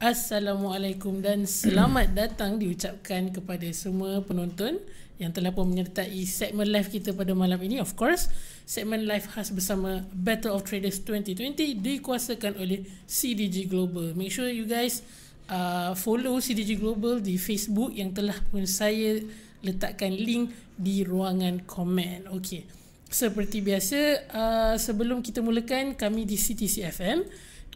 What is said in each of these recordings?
Assalamualaikum dan selamat datang diucapkan kepada semua penonton yang telah pun menyertai segmen live kita pada malam ini. Of course, segmen live khas bersama Battle of Traders 2020 dikuasakan oleh CDG Global. Make sure you guys uh, follow CDG Global di Facebook yang telah pun saya letakkan link di ruangan komen. Okay. Seperti biasa, uh, sebelum kita mulakan kami di CTCFM, FM,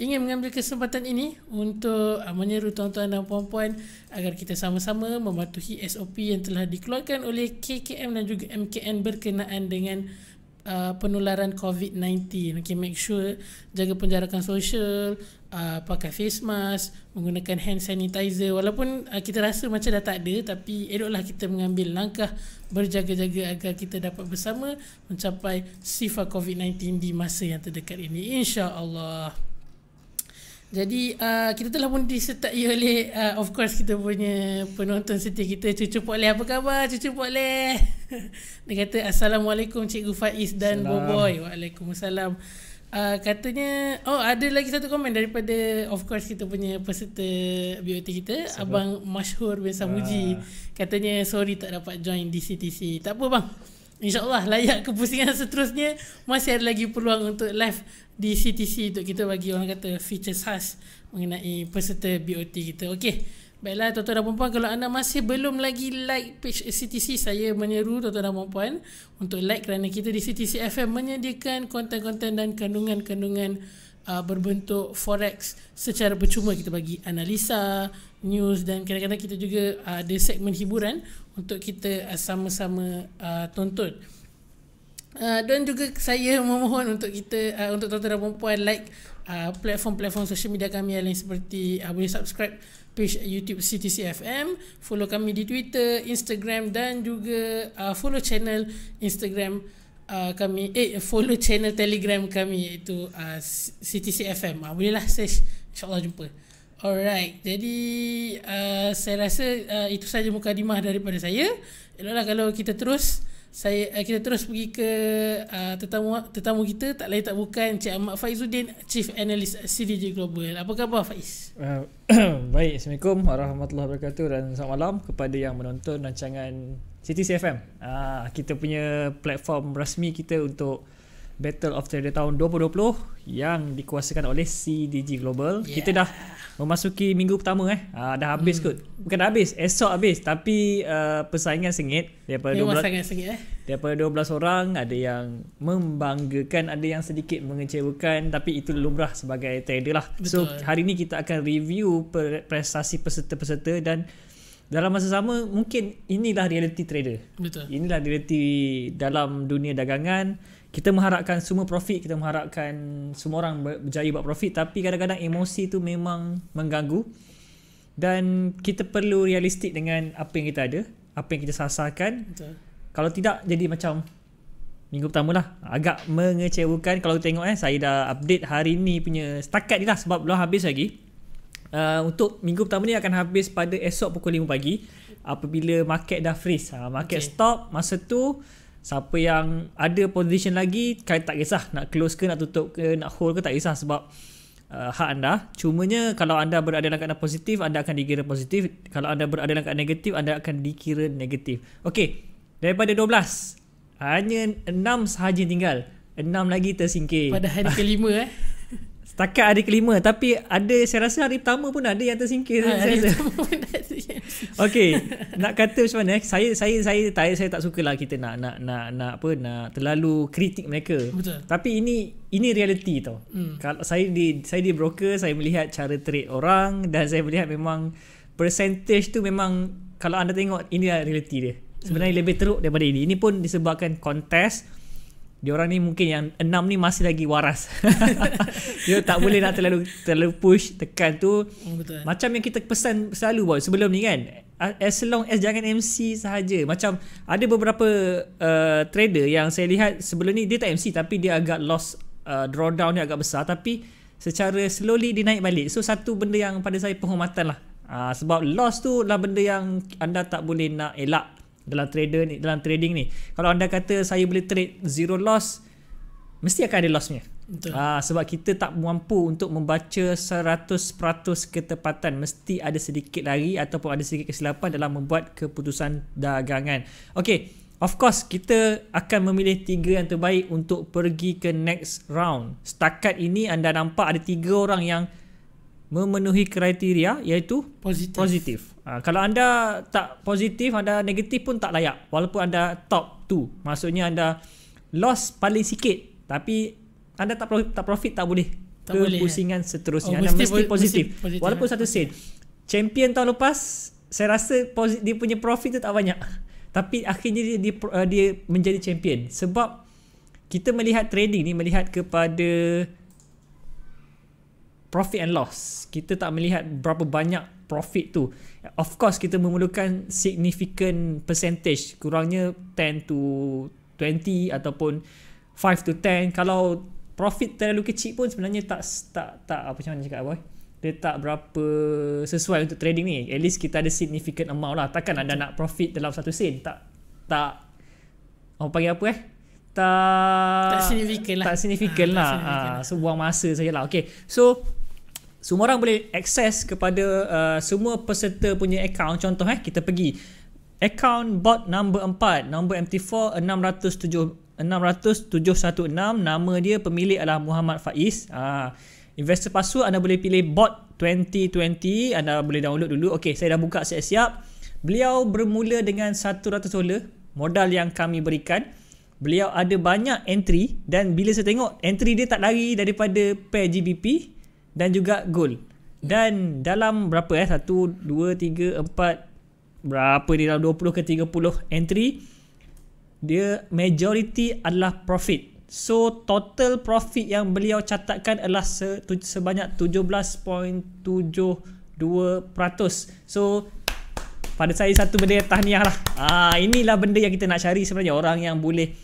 ingin mengambil kesempatan ini untuk ah, menyeru tuan-tuan dan puan-puan agar kita sama-sama mematuhi SOP yang telah dikeluarkan oleh KKM dan juga MKN berkenaan dengan Uh, penularan COVID-19 okay, make sure jaga penjarakan sosial uh, pakai face mask menggunakan hand sanitizer walaupun uh, kita rasa macam dah tak ada tapi eloklah kita mengambil langkah berjaga-jaga agar kita dapat bersama mencapai sifar COVID-19 di masa yang terdekat ini insyaAllah jadi uh, kita telah pun disertai oleh uh, of course kita punya penonton setia kita Cucu Potleh. Apa khabar Cucu Potleh? Dia kata Assalamualaikum Cikgu Faiz dan Boboy. Waalaikumsalam. Uh, katanya oh ada lagi satu komen daripada of course kita punya peserta BOT kita Sabar. abang masyhur bin Samuji uh. katanya sorry tak dapat join DCTC tak apa bang InsyaAllah layak ke pusingan seterusnya Masih ada lagi peluang untuk live di CTC Untuk kita bagi orang kata features khas Mengenai peserta BOT kita Okey Baiklah tuan-tuan dan puan Kalau anda masih belum lagi like page CTC Saya menyeru tuan-tuan dan puan Untuk like kerana kita di CTC FM Menyediakan konten-konten dan kandungan-kandungan uh, Berbentuk forex Secara percuma kita bagi analisa News dan kadang-kadang kita juga uh, Ada segmen hiburan untuk kita ah, sama-sama uh, ah, tonton. Uh, ah, dan juga saya memohon untuk kita uh, untuk tuan-tuan dan puan-puan like uh, platform-platform sosial media kami yang lain seperti uh, boleh subscribe page YouTube CTCFM, follow kami di Twitter, Instagram dan juga uh, follow channel Instagram uh, kami eh follow channel Telegram kami iaitu uh, CTCFM. Uh, bolehlah search insya-Allah jumpa. Alright, jadi uh, saya rasa uh, itu saja mukadimah daripada saya. Elaklah kalau kita terus saya uh, kita terus pergi ke uh, tetamu tetamu kita tak lain tak bukan Cik Ahmad Faizuddin, Chief Analyst CDJ Global. Apa khabar Faiz? Uh, baik, Assalamualaikum warahmatullahi wabarakatuh dan selamat malam kepada yang menonton rancangan City CFM. Uh, ah, kita punya platform rasmi kita untuk Battle of Trader tahun 2020 yang dikuasakan oleh CDG Global. Yeah. Kita dah memasuki minggu pertama eh. Uh, dah habis hmm. kot. Bukan dah habis, esok habis tapi uh, persaingan sengit daripada Memang 12. Persaingan sengit eh. Daripada 12 orang ada yang membanggakan, ada yang sedikit mengecewakan tapi itu lumrah sebagai trader lah. Betul. So hari ni kita akan review prestasi peserta-peserta dan dalam masa sama mungkin inilah realiti trader. Betul. Inilah realiti dalam dunia dagangan kita mengharapkan semua profit, kita mengharapkan semua orang berjaya buat profit tapi kadang-kadang emosi tu memang mengganggu dan kita perlu realistik dengan apa yang kita ada, apa yang kita sasarkan. Betul. Kalau tidak jadi macam minggu pertama lah agak mengecewakan kalau tengok eh saya dah update hari ni punya setakat ni lah sebab belum habis lagi. Uh, untuk minggu pertama ni akan habis pada esok pukul 5 pagi apabila market dah freeze. Uh, market okay. stop masa tu siapa yang ada position lagi kan tak kisah nak close ke nak tutup ke nak hold ke tak kisah sebab uh, hak anda cumanya kalau anda berada dalam keadaan positif anda akan dikira positif kalau anda berada dalam keadaan negatif anda akan dikira negatif okey daripada 12 hanya 6 sahaja tinggal 6 lagi tersingkir pada hari kelima eh Setakat hari kelima Tapi ada Saya rasa hari pertama pun ada yang tersingkir ha, Hari pertama pun ada Okay nak kata macam mana eh? Saya saya saya tak saya tak sukalah kita nak nak nak nak apa nak terlalu kritik mereka. Betul. Tapi ini ini realiti tau. Hmm. Kalau saya di saya di broker, saya melihat cara trade orang dan saya melihat memang percentage tu memang kalau anda tengok ini realiti dia. Sebenarnya hmm. lebih teruk daripada ini. Ini pun disebabkan kontes hmm diorang ni mungkin yang enam ni masih lagi waras. Dia tak boleh nak terlalu terlalu push tekan tu. Hmm, betul. Macam yang kita pesan selalu buat sebelum ni kan. As long as jangan MC sahaja Macam ada beberapa uh, trader yang saya lihat sebelum ni Dia tak MC tapi dia agak loss uh, drawdown dia agak besar Tapi secara slowly dia naik balik So satu benda yang pada saya penghormatan lah uh, Sebab loss tu lah benda yang anda tak boleh nak elak dalam trader ni dalam trading ni kalau anda kata saya boleh trade zero loss mesti akan ada lossnya Betul. Ah, sebab kita tak mampu untuk membaca 100% ketepatan mesti ada sedikit lari ataupun ada sedikit kesilapan dalam membuat keputusan dagangan Okay Of course, kita akan memilih tiga yang terbaik untuk pergi ke next round. Setakat ini, anda nampak ada tiga orang yang memenuhi kriteria iaitu positif. positif. Uh, kalau anda tak positif, anda negatif pun tak layak. Walaupun anda top 2. Maksudnya anda loss paling sikit. Tapi anda tak profit, tak, profit, tak boleh tak eh? kepusingan boleh, seterusnya. Oh, anda mesti, mesti, positif. positif. Walaupun eh? satu sen. Champion tahun lepas, saya rasa dia punya profit tu tak banyak. Tapi akhirnya dia, dia, dia menjadi champion. Sebab kita melihat trading ni, melihat kepada profit and loss. Kita tak melihat berapa banyak profit tu. Of course kita memerlukan significant percentage, kurangnya 10 to 20 ataupun 5 to 10. Kalau profit terlalu kecil pun sebenarnya tak tak tak apa macam mana cakap boy. Dia tak berapa sesuai untuk trading ni. At least kita ada significant amount lah. Takkan anda nak profit dalam satu sen. Tak tak apa panggil apa eh? Tak, tak signifikan lah. Tak signifikan ha, ah, lah. Tak ah, signifikan ha, So, buang masa saja lah. Okay. So, semua orang boleh akses kepada uh, semua peserta punya account contoh eh kita pergi account bot number 4 number MT4 607 6716 nama dia pemilik adalah Muhammad Faiz ah investor password anda boleh pilih bot 2020 anda boleh download dulu okey saya dah buka siap-siap beliau bermula dengan 100 dolar modal yang kami berikan beliau ada banyak entry dan bila saya tengok entry dia tak lari daripada pair GBP dan juga gol. Dan dalam berapa eh 1 2 3 4 berapa di dalam 20 ke 30 entry dia majority adalah profit. So total profit yang beliau catatkan adalah se- sebanyak 17.72%. So pada saya satu benda yang tahniah lah ah, Inilah benda yang kita nak cari sebenarnya Orang yang boleh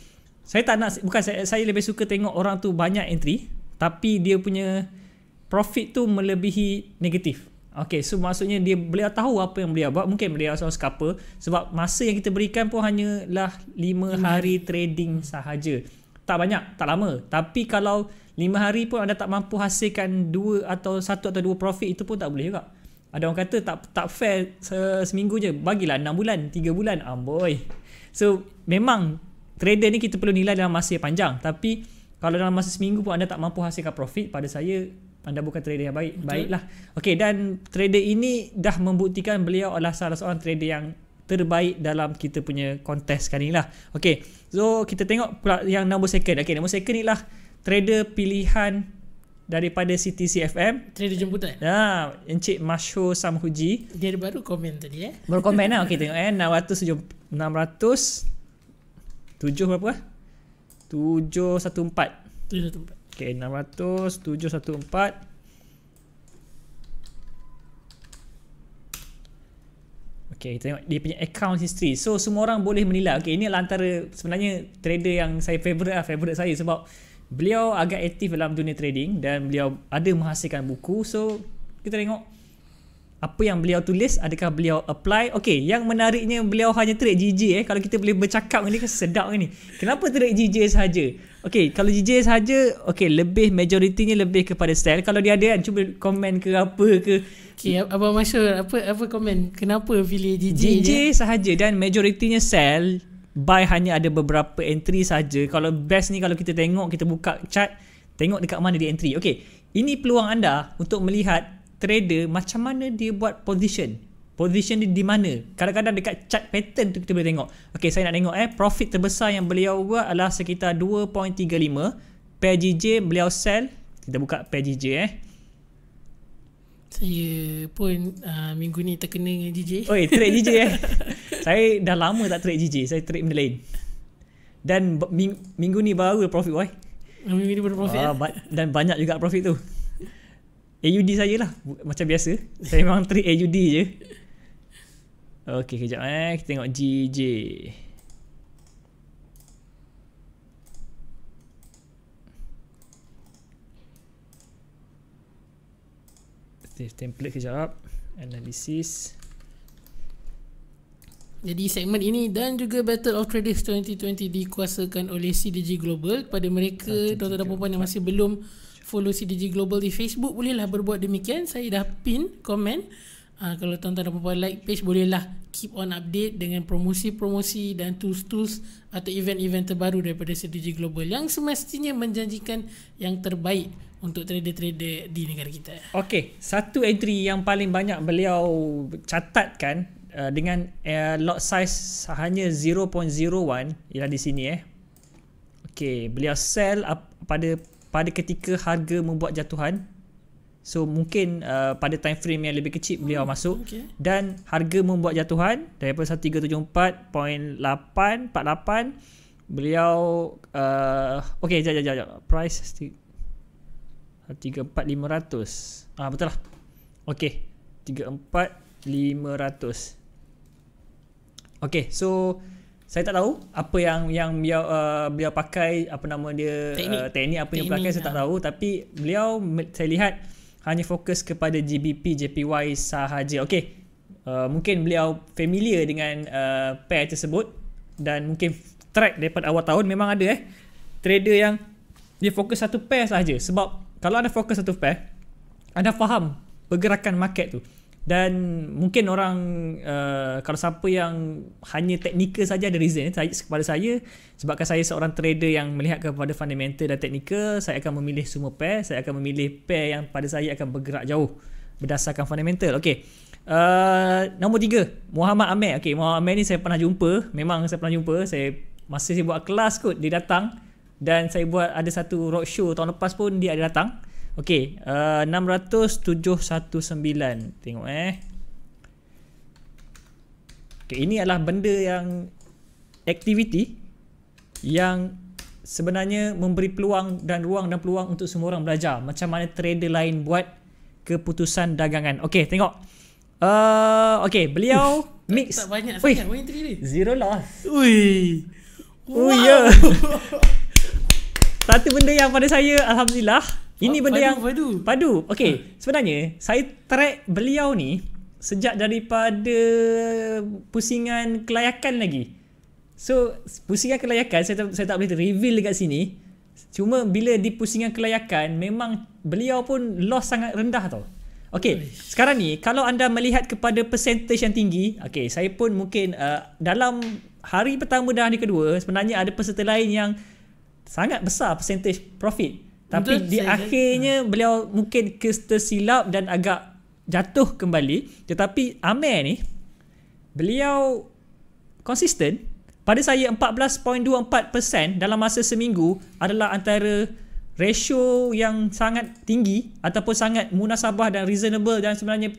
Saya tak nak Bukan saya, saya lebih suka tengok orang tu banyak entry Tapi dia punya profit tu melebihi negatif. Okay, so maksudnya dia beliau tahu apa yang beliau buat. Mungkin beliau seorang scalper sebab masa yang kita berikan pun hanyalah 5 hari trading sahaja. Tak banyak, tak lama. Tapi kalau 5 hari pun anda tak mampu hasilkan 2 atau 1 atau 2 profit itu pun tak boleh juga. Ada orang kata tak tak fair se- seminggu je. Bagilah 6 bulan, 3 bulan. Amboi. So memang trader ni kita perlu nilai dalam masa yang panjang. Tapi kalau dalam masa seminggu pun anda tak mampu hasilkan profit pada saya anda bukan trader yang baik. Betul. Baiklah. Okey dan trader ini dah membuktikan beliau adalah salah seorang trader yang terbaik dalam kita punya kontes kali ni lah. Okey. So kita tengok pula yang nombor second. Okey nombor second ni lah trader pilihan daripada CTCFM. Trader jemputan. Ya, ah, Encik Masho Samhuji. Dia baru komen tadi eh. Baru komen lah. Okey tengok eh. 600, 600. 7 berapa? 714. 714. Okay, 600, Okay, kita tengok dia punya account history. So, semua orang boleh menilai. Okay, ini adalah antara sebenarnya trader yang saya favourite lah, favourite saya sebab beliau agak aktif dalam dunia trading dan beliau ada menghasilkan buku. So, kita tengok apa yang beliau tulis, adakah beliau apply? Okay, yang menariknya beliau hanya trade GG eh. Kalau kita boleh bercakap dengan dia, kan sedap ke ni? Kenapa trade GG sahaja? Okay, kalau DJ saja, okay, lebih majoritinya lebih kepada style. Kalau dia ada kan, cuba komen ke apa ke. Okay, apa Masyur, apa apa komen? Kenapa pilih DJ? DJ sahaja dan majoritinya sell buy hanya ada beberapa entry saja. Kalau best ni kalau kita tengok, kita buka chart, tengok dekat mana dia entry. Okay, ini peluang anda untuk melihat trader macam mana dia buat position position dia di mana kadang-kadang dekat chart pattern tu kita boleh tengok ok saya nak tengok eh profit terbesar yang beliau buat adalah sekitar 2.35 pair GJ beliau sell kita buka pair GJ eh saya pun uh, minggu ni terkena dengan GJ oi trade GJ eh saya dah lama tak trade GJ saya trade benda lain dan ming- minggu ni baru profit boy oh, minggu ni baru profit uh, ba- dan banyak juga profit tu AUD sajalah Macam biasa Saya memang trade AUD je Okey, kejap eh. Kita tengok GJ. Save template kejap. Analysis. Jadi segmen ini dan juga Battle of Traders 2020 dikuasakan oleh CDG Global kepada mereka tuan-tuan dan puan-puan yang masih belum follow CDG Global di Facebook bolehlah berbuat demikian saya dah pin komen uh, kalau tuan-tuan dan puan like page bolehlah keep on update dengan promosi-promosi dan tools-tools atau event-event terbaru daripada strategi global yang semestinya menjanjikan yang terbaik untuk trader-trader di negara kita. Okey, satu entry yang paling banyak beliau catatkan uh, dengan uh, lot size hanya 0.01 ialah di sini eh. Okey, beliau sell pada pada ketika harga membuat jatuhan So mungkin uh, pada time frame yang lebih kecil beliau hmm, masuk okay. dan harga membuat jatuhan daripada 1374.848 beliau uh, okey jap jap jap price 134500 uh, ah betul lah okey 34500 okey so saya tak tahu apa yang yang beliau uh, beliau pakai apa nama dia teknik, uh, teknik apa teknik yang beliau pakai saya tak ah. tahu tapi beliau saya lihat hanya fokus kepada GBP JPY sahaja. Okey. Uh, mungkin beliau familiar dengan uh, pair tersebut dan mungkin track daripada awal tahun memang ada eh trader yang dia fokus satu pair sahaja sebab kalau anda fokus satu pair anda faham pergerakan market tu dan mungkin orang uh, kalau siapa yang hanya teknikal saja ada reason eh, kepada saya sebabkan saya seorang trader yang melihat kepada fundamental dan teknikal saya akan memilih semua pair saya akan memilih pair yang pada saya akan bergerak jauh berdasarkan fundamental okey Uh, nombor tiga Muhammad Ahmed okay, Muhammad Ahmed ni saya pernah jumpa Memang saya pernah jumpa Saya Masa saya buat kelas kot Dia datang Dan saya buat Ada satu roadshow tahun lepas pun Dia ada datang Okey, uh, 6719. Tengok eh. Okey, ini adalah benda yang aktiviti yang sebenarnya memberi peluang dan ruang dan peluang untuk semua orang belajar macam mana trader lain buat keputusan dagangan. Okey, tengok. Uh, okey, beliau Uff, mix. Tak, banyak sangat. Wih, zero loss. Ui. Oh, ya. Wow. Ui, ya. Yeah. Satu benda yang pada saya, Alhamdulillah. Ini benda padu, yang padu. Padu. Okey, ha. sebenarnya saya track beliau ni sejak daripada pusingan kelayakan lagi. So, pusingan kelayakan saya tak, saya tak boleh reveal dekat sini. Cuma bila di pusingan kelayakan memang beliau pun loss sangat rendah tau. Okey, sekarang ni kalau anda melihat kepada percentage yang tinggi, okey, saya pun mungkin uh, dalam hari pertama dan hari kedua sebenarnya ada peserta lain yang sangat besar percentage profit. Tapi Betul, di saya akhirnya saya. Ha. beliau mungkin tersilap dan agak jatuh kembali. Tetapi Amir ni beliau konsisten. Pada saya 14.24% dalam masa seminggu adalah antara ratio yang sangat tinggi ataupun sangat munasabah dan reasonable dan sebenarnya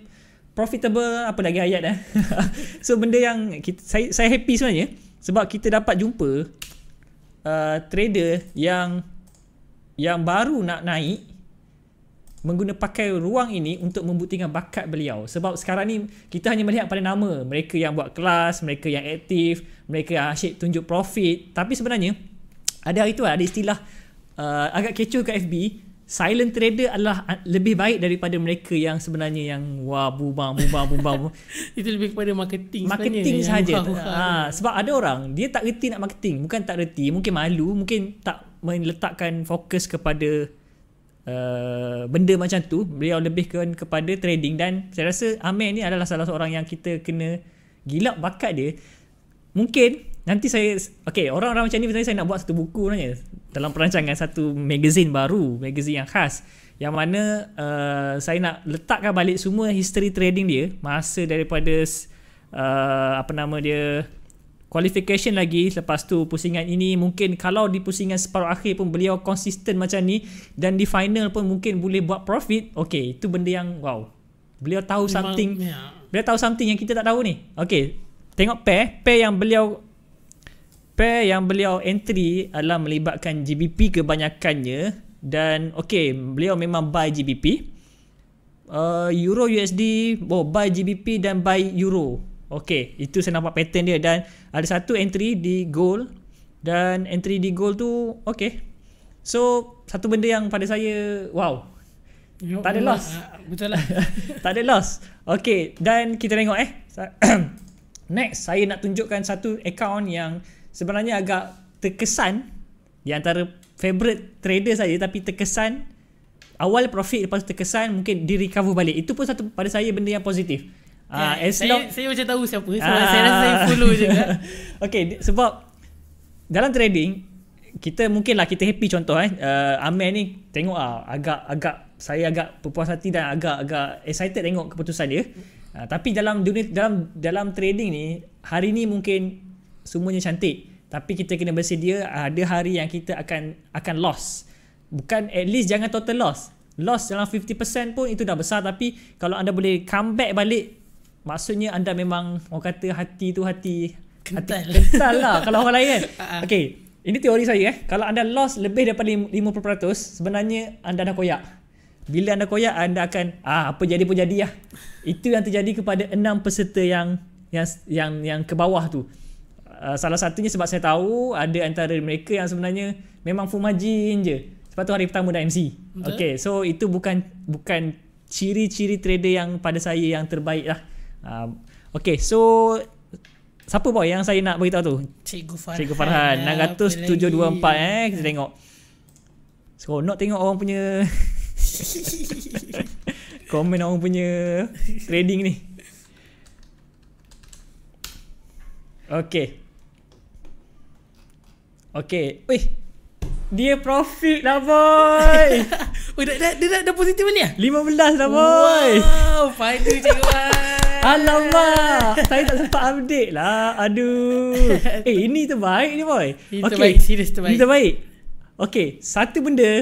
profitable apa lagi ayat eh. so benda yang kita, saya saya happy sebenarnya sebab kita dapat jumpa uh, trader yang yang baru nak naik menggunakan pakai ruang ini untuk membuktikan bakat beliau sebab sekarang ni kita hanya melihat pada nama mereka yang buat kelas mereka yang aktif mereka yang asyik tunjuk profit tapi sebenarnya ada hari tu ada istilah uh, agak kecoh kat FB silent trader adalah lebih baik daripada mereka yang sebenarnya yang wah bubang bubang bubang itu lebih kepada marketing marketing sahaja Ha, ah, sebab ada orang dia tak reti nak marketing bukan tak reti mungkin malu mungkin tak meletakkan fokus kepada uh, benda macam tu beliau lebih kepada trading dan saya rasa Amir ni adalah salah seorang yang kita kena gilap bakat dia mungkin nanti saya okey orang-orang macam ni sebenarnya saya nak buat satu buku nanya dalam perancangan satu magazine baru magazine yang khas yang mana uh, saya nak letakkan balik semua history trading dia masa daripada uh, apa nama dia qualification lagi lepas tu pusingan ini mungkin kalau di pusingan separuh akhir pun beliau konsisten macam ni dan di final pun mungkin boleh buat profit okey itu benda yang wow beliau tahu Memang, something yeah. beliau tahu something yang kita tak tahu ni okey tengok pair pair yang beliau pair yang beliau entry adalah melibatkan GBP kebanyakannya dan okey beliau memang buy GBP uh, euro USD oh, buy GBP dan buy euro Okay, itu saya nampak pattern dia dan ada satu entry di goal dan entry di goal tu okay. So, satu benda yang pada saya wow. Ah, lah. tak ada loss. betul lah. tak ada loss. Okay, dan kita tengok eh. Next, saya nak tunjukkan satu account yang sebenarnya agak terkesan di antara favorite trader saya tapi terkesan awal profit lepas terkesan mungkin di recover balik. Itu pun satu pada saya benda yang positif. Ah, ya, as long saya, saya macam tahu siapa. Ah. Saya rasa saya follow je. Kan. Okay, sebab dalam trading, kita mungkin lah kita happy contoh eh. Uh, Amir ni tengok ah agak agak saya agak berpuas hati dan agak agak excited tengok keputusan dia. Uh, tapi dalam dunia dalam dalam trading ni hari ni mungkin semuanya cantik tapi kita kena bersedia uh, ada hari yang kita akan akan loss. Bukan at least jangan total loss. Loss dalam 50% pun itu dah besar tapi kalau anda boleh come back balik maksudnya anda memang orang kata hati tu hati kental, hati kental lah kalau orang lain kan. Okay, ini teori saya eh. Kalau anda loss lebih daripada 50% sebenarnya anda dah koyak. Bila anda koyak anda akan ah apa jadi pun jadi lah. Itu yang terjadi kepada enam peserta yang yang yang yang ke bawah tu. Uh, salah satunya sebab saya tahu ada antara mereka yang sebenarnya memang full margin je. Sebab tu hari pertama dah MC. Okay. okay, so itu bukan bukan ciri-ciri trader yang pada saya yang terbaik lah. Ah, okay, so siapa boy yang saya nak beritahu tu? Cikgu Farhan. Cikgu Farhan 6724 okay eh kita tengok. So nak tengok orang punya komen orang punya trading ni. Okay. Okay. Wih. Dia profit lah boy. Oh, dah, dah, dah, dah positif ni lah? 15 lah boy. Wow, fine tu cikgu Alamak Saya tak sempat update lah Aduh Eh ini terbaik ni boy Ini okay. terbaik Serius terbaik Ini terbaik Okay Satu benda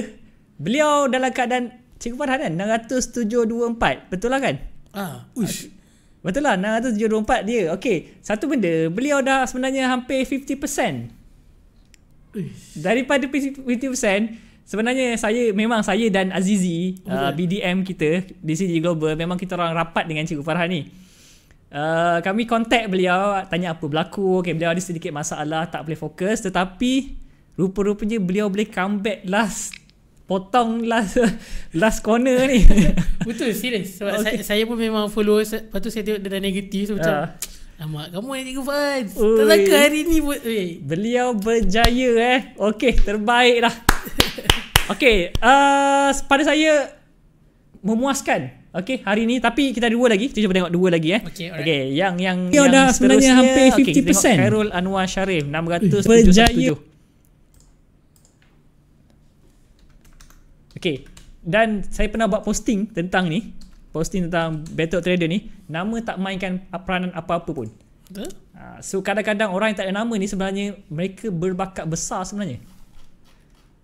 Beliau dalam keadaan Cikgu Farhan kan 6724 Betul lah kan Ah, Uish Betul lah 6724 dia Okay Satu benda Beliau dah sebenarnya hampir 50% Uish. Daripada 50% Sebenarnya saya memang saya dan Azizi oh, uh, BDM kita di CG Global memang kita orang rapat dengan Cikgu Farhan ni. Uh, kami contact beliau tanya apa berlaku okay, beliau ada sedikit masalah tak boleh fokus tetapi rupa-rupanya beliau boleh comeback last potong last last corner ni betul serius sebab okay. saya, saya pun memang follow lepas tu saya tengok dia dah negatif so uh. macam ah. kamu yang tiga fans. Tak hari ni pun. Ui. Beliau berjaya eh. Okey, terbaik lah. Okey, uh, pada saya memuaskan. Okay hari ni tapi kita ada dua lagi. Kita cuba tengok dua lagi eh. Okey, okay, yang yang okay, yang sebenarnya hampir 50%. Okay, kita tengok Khairul Anwar Sharif 677. Eh, Okey. Okay. Dan saya pernah buat posting tentang ni. Posting tentang Battle Trader ni. Nama tak mainkan peranan apa-apa pun. Betul. Huh? Ha, so kadang-kadang orang yang tak ada nama ni sebenarnya mereka berbakat besar sebenarnya.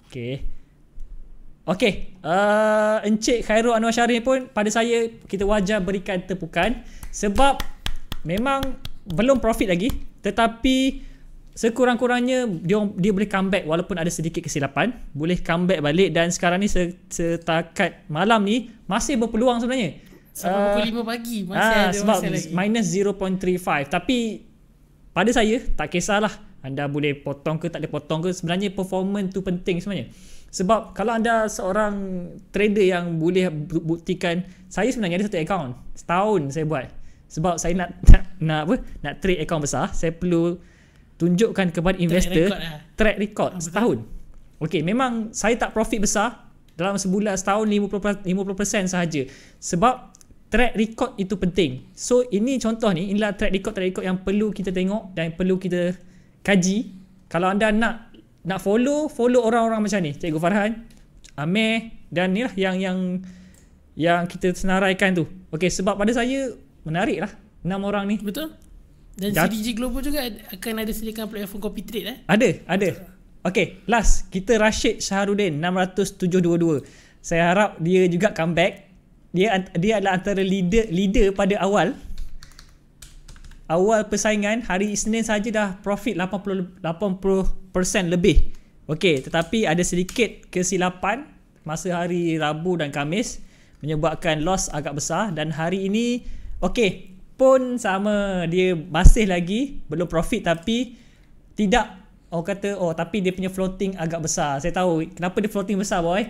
Okay. Okay, uh, Encik Khairul Anwar Syarif pun pada saya kita wajar berikan tepukan sebab memang belum profit lagi tetapi sekurang-kurangnya dia dia boleh comeback walaupun ada sedikit kesilapan, boleh comeback balik dan sekarang ni setakat malam ni masih berpeluang sebenarnya. Sebab uh, pukul 5 pagi masih uh, ada sebab masih lagi. minus 0.35 tapi pada saya tak kisahlah anda boleh potong ke tak boleh potong ke sebenarnya performance tu penting sebenarnya. Sebab kalau anda seorang trader yang boleh buktikan saya sebenarnya ada satu account setahun saya buat. Sebab saya nak nak, nak apa? Nak trade account besar, saya perlu tunjukkan kepada track investor record lah. track record ah, setahun. Okay memang saya tak profit besar dalam sebulan setahun 50 50% sahaja. Sebab track record itu penting. So ini contoh ni, inilah track record track record yang perlu kita tengok dan perlu kita kaji kalau anda nak nak follow follow orang-orang macam ni cikgu Farhan Amir dan ni lah yang yang yang kita senaraikan tu okey sebab pada saya menarik lah enam orang ni betul dan Jat- CDG Global juga akan ada sediakan platform copy trade eh ada ada okey last kita Rashid Syahrudin 6722 saya harap dia juga comeback dia dia adalah antara leader leader pada awal awal persaingan hari Isnin saja dah profit 80 80% lebih. Okey, tetapi ada sedikit kesilapan masa hari Rabu dan Kamis menyebabkan loss agak besar dan hari ini okey pun sama dia masih lagi belum profit tapi tidak orang kata oh tapi dia punya floating agak besar. Saya tahu kenapa dia floating besar boy.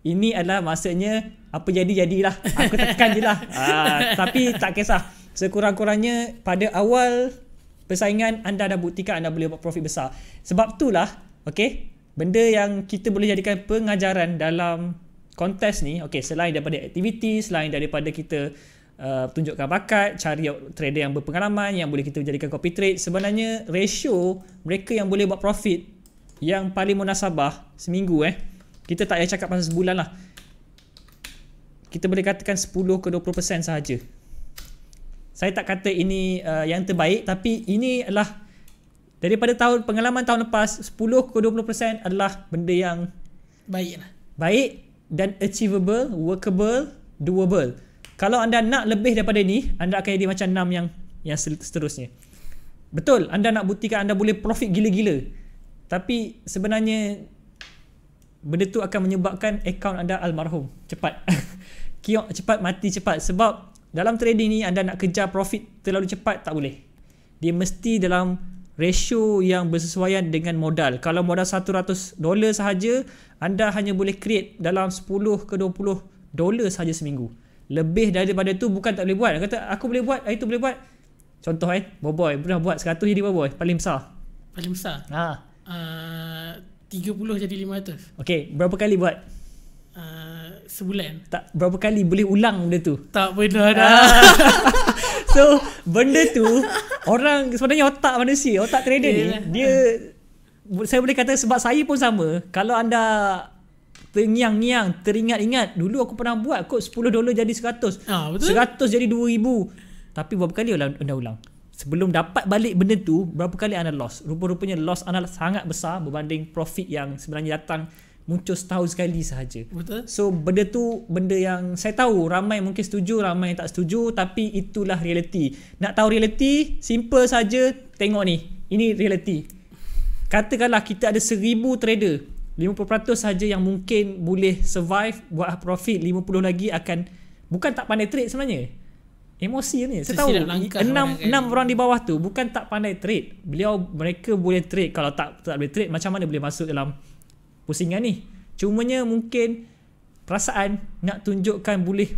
Ini adalah maksudnya apa jadi jadilah. Aku tekan je lah. Ah, tapi tak kisah sekurang-kurangnya pada awal persaingan anda dah buktikan anda boleh buat profit besar. Sebab itulah, okay, benda yang kita boleh jadikan pengajaran dalam kontes ni, okay, selain daripada aktiviti, selain daripada kita uh, tunjukkan bakat, cari trader yang berpengalaman yang boleh kita jadikan copy trade, sebenarnya ratio mereka yang boleh buat profit yang paling munasabah seminggu eh. Kita tak payah cakap pasal sebulan lah. Kita boleh katakan 10 ke 20% sahaja saya tak kata ini uh, yang terbaik tapi ini adalah daripada tahun pengalaman tahun lepas 10 ke 20% adalah benda yang baik lah. Baik dan achievable, workable, doable. Kalau anda nak lebih daripada ini, anda akan jadi macam enam yang yang seterusnya. Betul, anda nak buktikan anda boleh profit gila-gila. Tapi sebenarnya benda tu akan menyebabkan akaun anda almarhum cepat. Kiok cepat mati cepat sebab dalam trading ni anda nak kejar profit terlalu cepat tak boleh dia mesti dalam ratio yang bersesuaian dengan modal kalau modal 100 dolar sahaja anda hanya boleh create dalam 10 ke 20 dolar sahaja seminggu lebih daripada tu bukan tak boleh buat kata aku boleh buat itu boleh buat contoh eh boboy pernah buat 100 jadi boboy paling besar paling besar ha ah, uh, 30 jadi 500 okey berapa kali buat uh, sebulan. Tak berapa kali boleh ulang benda tu. Tak pernah dah. Ah. so benda tu orang sebenarnya otak manusia, otak trader yeah. ni dia saya boleh kata sebab saya pun sama. Kalau anda tengiang-ngiang teringat-ingat dulu aku pernah buat kot 10 dolar jadi 100. Ah betul. 100 jadi 2000. Tapi berapa kali anda ulang? Sebelum dapat balik benda tu, berapa kali anda loss? Rupa-rupanya loss anda sangat besar berbanding profit yang sebenarnya datang muncul setahun sekali sahaja. Betul. So benda tu benda yang saya tahu ramai mungkin setuju, ramai tak setuju tapi itulah realiti. Nak tahu realiti, simple saja tengok ni. Ini realiti. Katakanlah kita ada seribu trader. 50% saja yang mungkin boleh survive buat profit 50 lagi akan bukan tak pandai trade sebenarnya. Emosi ni. Saya tahu enam kan. enam orang di bawah tu bukan tak pandai trade. Beliau mereka boleh trade kalau tak tak boleh trade macam mana boleh masuk dalam pusingan ni. Cumanya mungkin perasaan nak tunjukkan boleh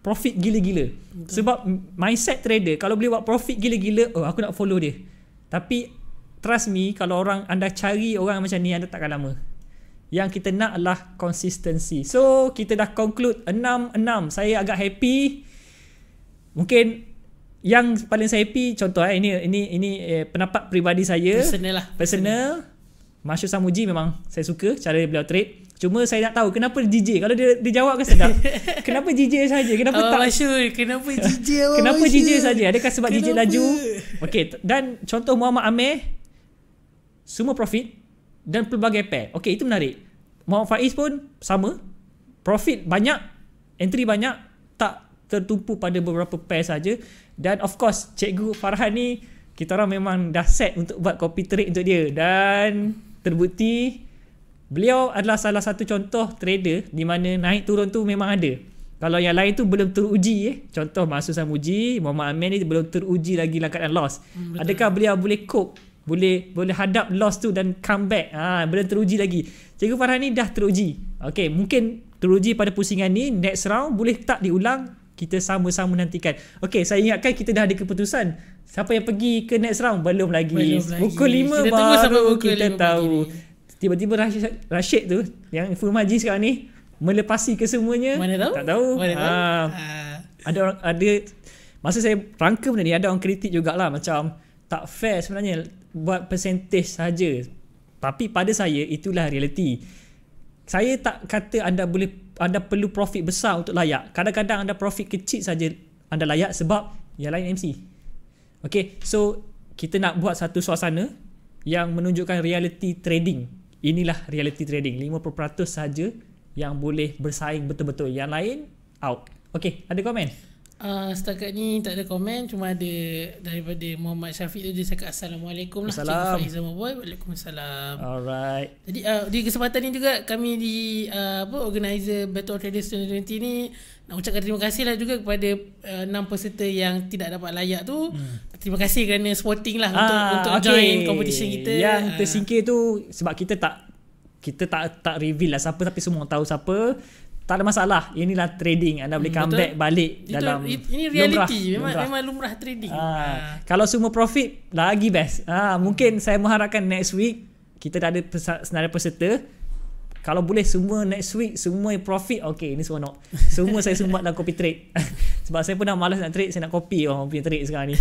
profit gila-gila. Sebab mindset trader kalau boleh buat profit gila-gila, oh aku nak follow dia. Tapi trust me kalau orang anda cari orang macam ni anda takkan lama. Yang kita nak adalah konsistensi. So kita dah conclude 6-6. Saya agak happy. Mungkin yang paling saya happy contoh eh, ini ini ini eh, pendapat peribadi saya personal lah personal. Masya Samuji memang saya suka cara dia beliau trade. Cuma saya nak tahu kenapa DJ? Kalau dia dia jawab ke sedap? kenapa DJ saja? Kenapa oh, tak? Masyur. kenapa DJ? kenapa DJ saja? Adakah sebab DJ laju? Okay, dan contoh Muhammad Amir semua profit dan pelbagai pair. Okay, itu menarik. Muhammad Faiz pun sama. Profit banyak, entry banyak, tak tertumpu pada beberapa pair saja. Dan of course, Cikgu Farhan ni kita orang memang dah set untuk buat copy trade untuk dia dan terbukti beliau adalah salah satu contoh trader di mana naik turun tu memang ada. Kalau yang lain tu belum teruji eh. Contoh maksud samuji uji Muhammad Amin ni belum teruji lagi langkah dan loss. Hmm, Adakah beliau boleh cope? Boleh boleh hadap loss tu dan come back. Ha, belum teruji lagi. Cikgu Farhan ni dah teruji. Okay, mungkin teruji pada pusingan ni next round boleh tak diulang kita sama-sama nantikan. Okey, saya ingatkan kita dah ada keputusan. Siapa yang pergi ke next round? Belum lagi. Belum lagi. Pukul 5 kita baru tunggu pukul kita tahu. Tiba-tiba Rashid, tu yang full majlis sekarang ni melepasi ke semuanya. Mana tahu? Tak tahu. Mana ha. Ha. Ada orang ada masa saya rangka benda ni ada orang kritik jugaklah macam tak fair sebenarnya buat percentage saja. Tapi pada saya itulah realiti. Saya tak kata anda boleh anda perlu profit besar untuk layak. Kadang-kadang anda profit kecil saja anda layak sebab yang lain MC. Okay, so kita nak buat satu suasana yang menunjukkan reality trading. Inilah reality trading. 5% saja yang boleh bersaing betul-betul. Yang lain out. Okay, ada komen? Uh, setakat ni tak ada komen cuma ada daripada Muhammad Syafiq tu dia cakap assalamualaikum lah Assalam. Cikgu Faizah Boy Waalaikumsalam Alright Jadi uh, di kesempatan ni juga kami di uh, apa organizer Battle of Traders 2020 ni nak ucapkan terima kasih lah juga kepada uh, 6 peserta yang tidak dapat layak tu hmm. Terima kasih kerana supporting lah ah, untuk, untuk okay. join competition kita Yang tersingkir uh. tu sebab kita tak kita tak tak reveal lah siapa tapi semua tahu siapa tak ada masalah inilah trading anda boleh hmm, come back balik Itu, dalam ini reality lumrah, memang lumrah. memang lumrah trading ha. Ha. kalau semua profit lagi best ha mungkin saya mengharapkan next week kita dah ada senarai peserta kalau boleh semua next week semua profit okey ini semua nak semua saya sumbat dalam copy trade sebab saya pun dah malas nak trade saya nak copy orang oh, punya trade sekarang ni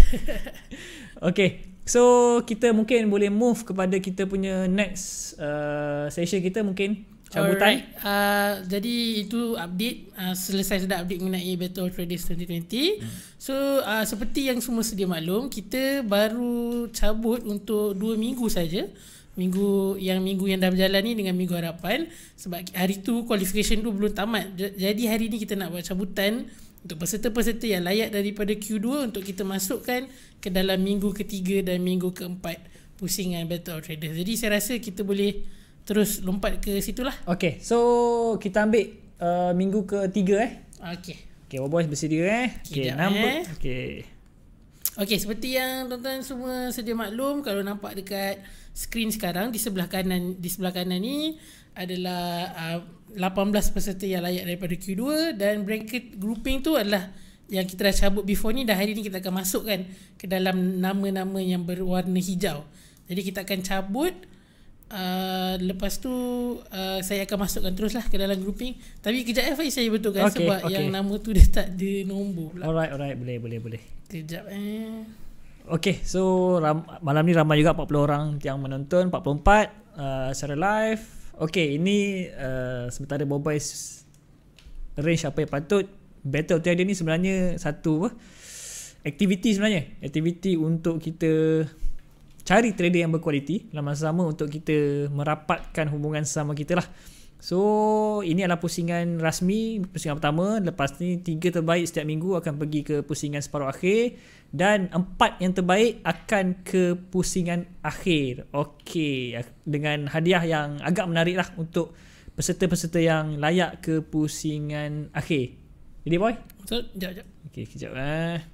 okey so kita mungkin boleh move kepada kita punya next uh, session kita mungkin cabutan. Alright. Uh, jadi itu update uh, selesai sudah update mengenai Battle of Traders 2020. Hmm. So uh, seperti yang semua sedia maklum, kita baru cabut untuk 2 minggu saja. Minggu yang minggu yang dah berjalan ni dengan minggu harapan sebab hari tu qualification tu belum tamat. Jadi hari ni kita nak buat cabutan untuk peserta-peserta yang layak daripada Q2 untuk kita masukkan ke dalam minggu ketiga dan minggu keempat pusingan Battle of Traders. Jadi saya rasa kita boleh terus lompat ke situ lah. Okay, so kita ambil uh, minggu ketiga eh. Okay. Okay, Wild Boys bersedia eh. Okay, okay number. Eh. Okay. Okay, seperti yang tuan-tuan semua sedia maklum, kalau nampak dekat skrin sekarang, di sebelah kanan di sebelah kanan ni adalah uh, 18 peserta yang layak daripada Q2 dan bracket grouping tu adalah yang kita dah cabut before ni dah hari ni kita akan masukkan ke dalam nama-nama yang berwarna hijau. Jadi kita akan cabut Uh, lepas tu uh, saya akan masukkan teruslah ke dalam grouping tapi kejap eh saya betulkan okay, sebab okay. yang nama tu dia tak di nombor pula. Alright alright boleh boleh boleh. Kejap eh. Okay so ram- malam ni ramai juga 40 orang yang menonton 44 uh, secara live. Okay ini uh, sementara Bobai range apa yang patut battle tu dia ni sebenarnya satu apa? Aktiviti sebenarnya. Aktiviti untuk kita cari trader yang berkualiti dalam masa sama untuk kita merapatkan hubungan sama kita lah. So, ini adalah pusingan rasmi, pusingan pertama. Lepas ni, tiga terbaik setiap minggu akan pergi ke pusingan separuh akhir. Dan empat yang terbaik akan ke pusingan akhir. Okey, dengan hadiah yang agak menarik lah untuk peserta-peserta yang layak ke pusingan akhir. Jadi, boy? Betul, sekejap, sekejap. Okey, sekejap lah. Eh.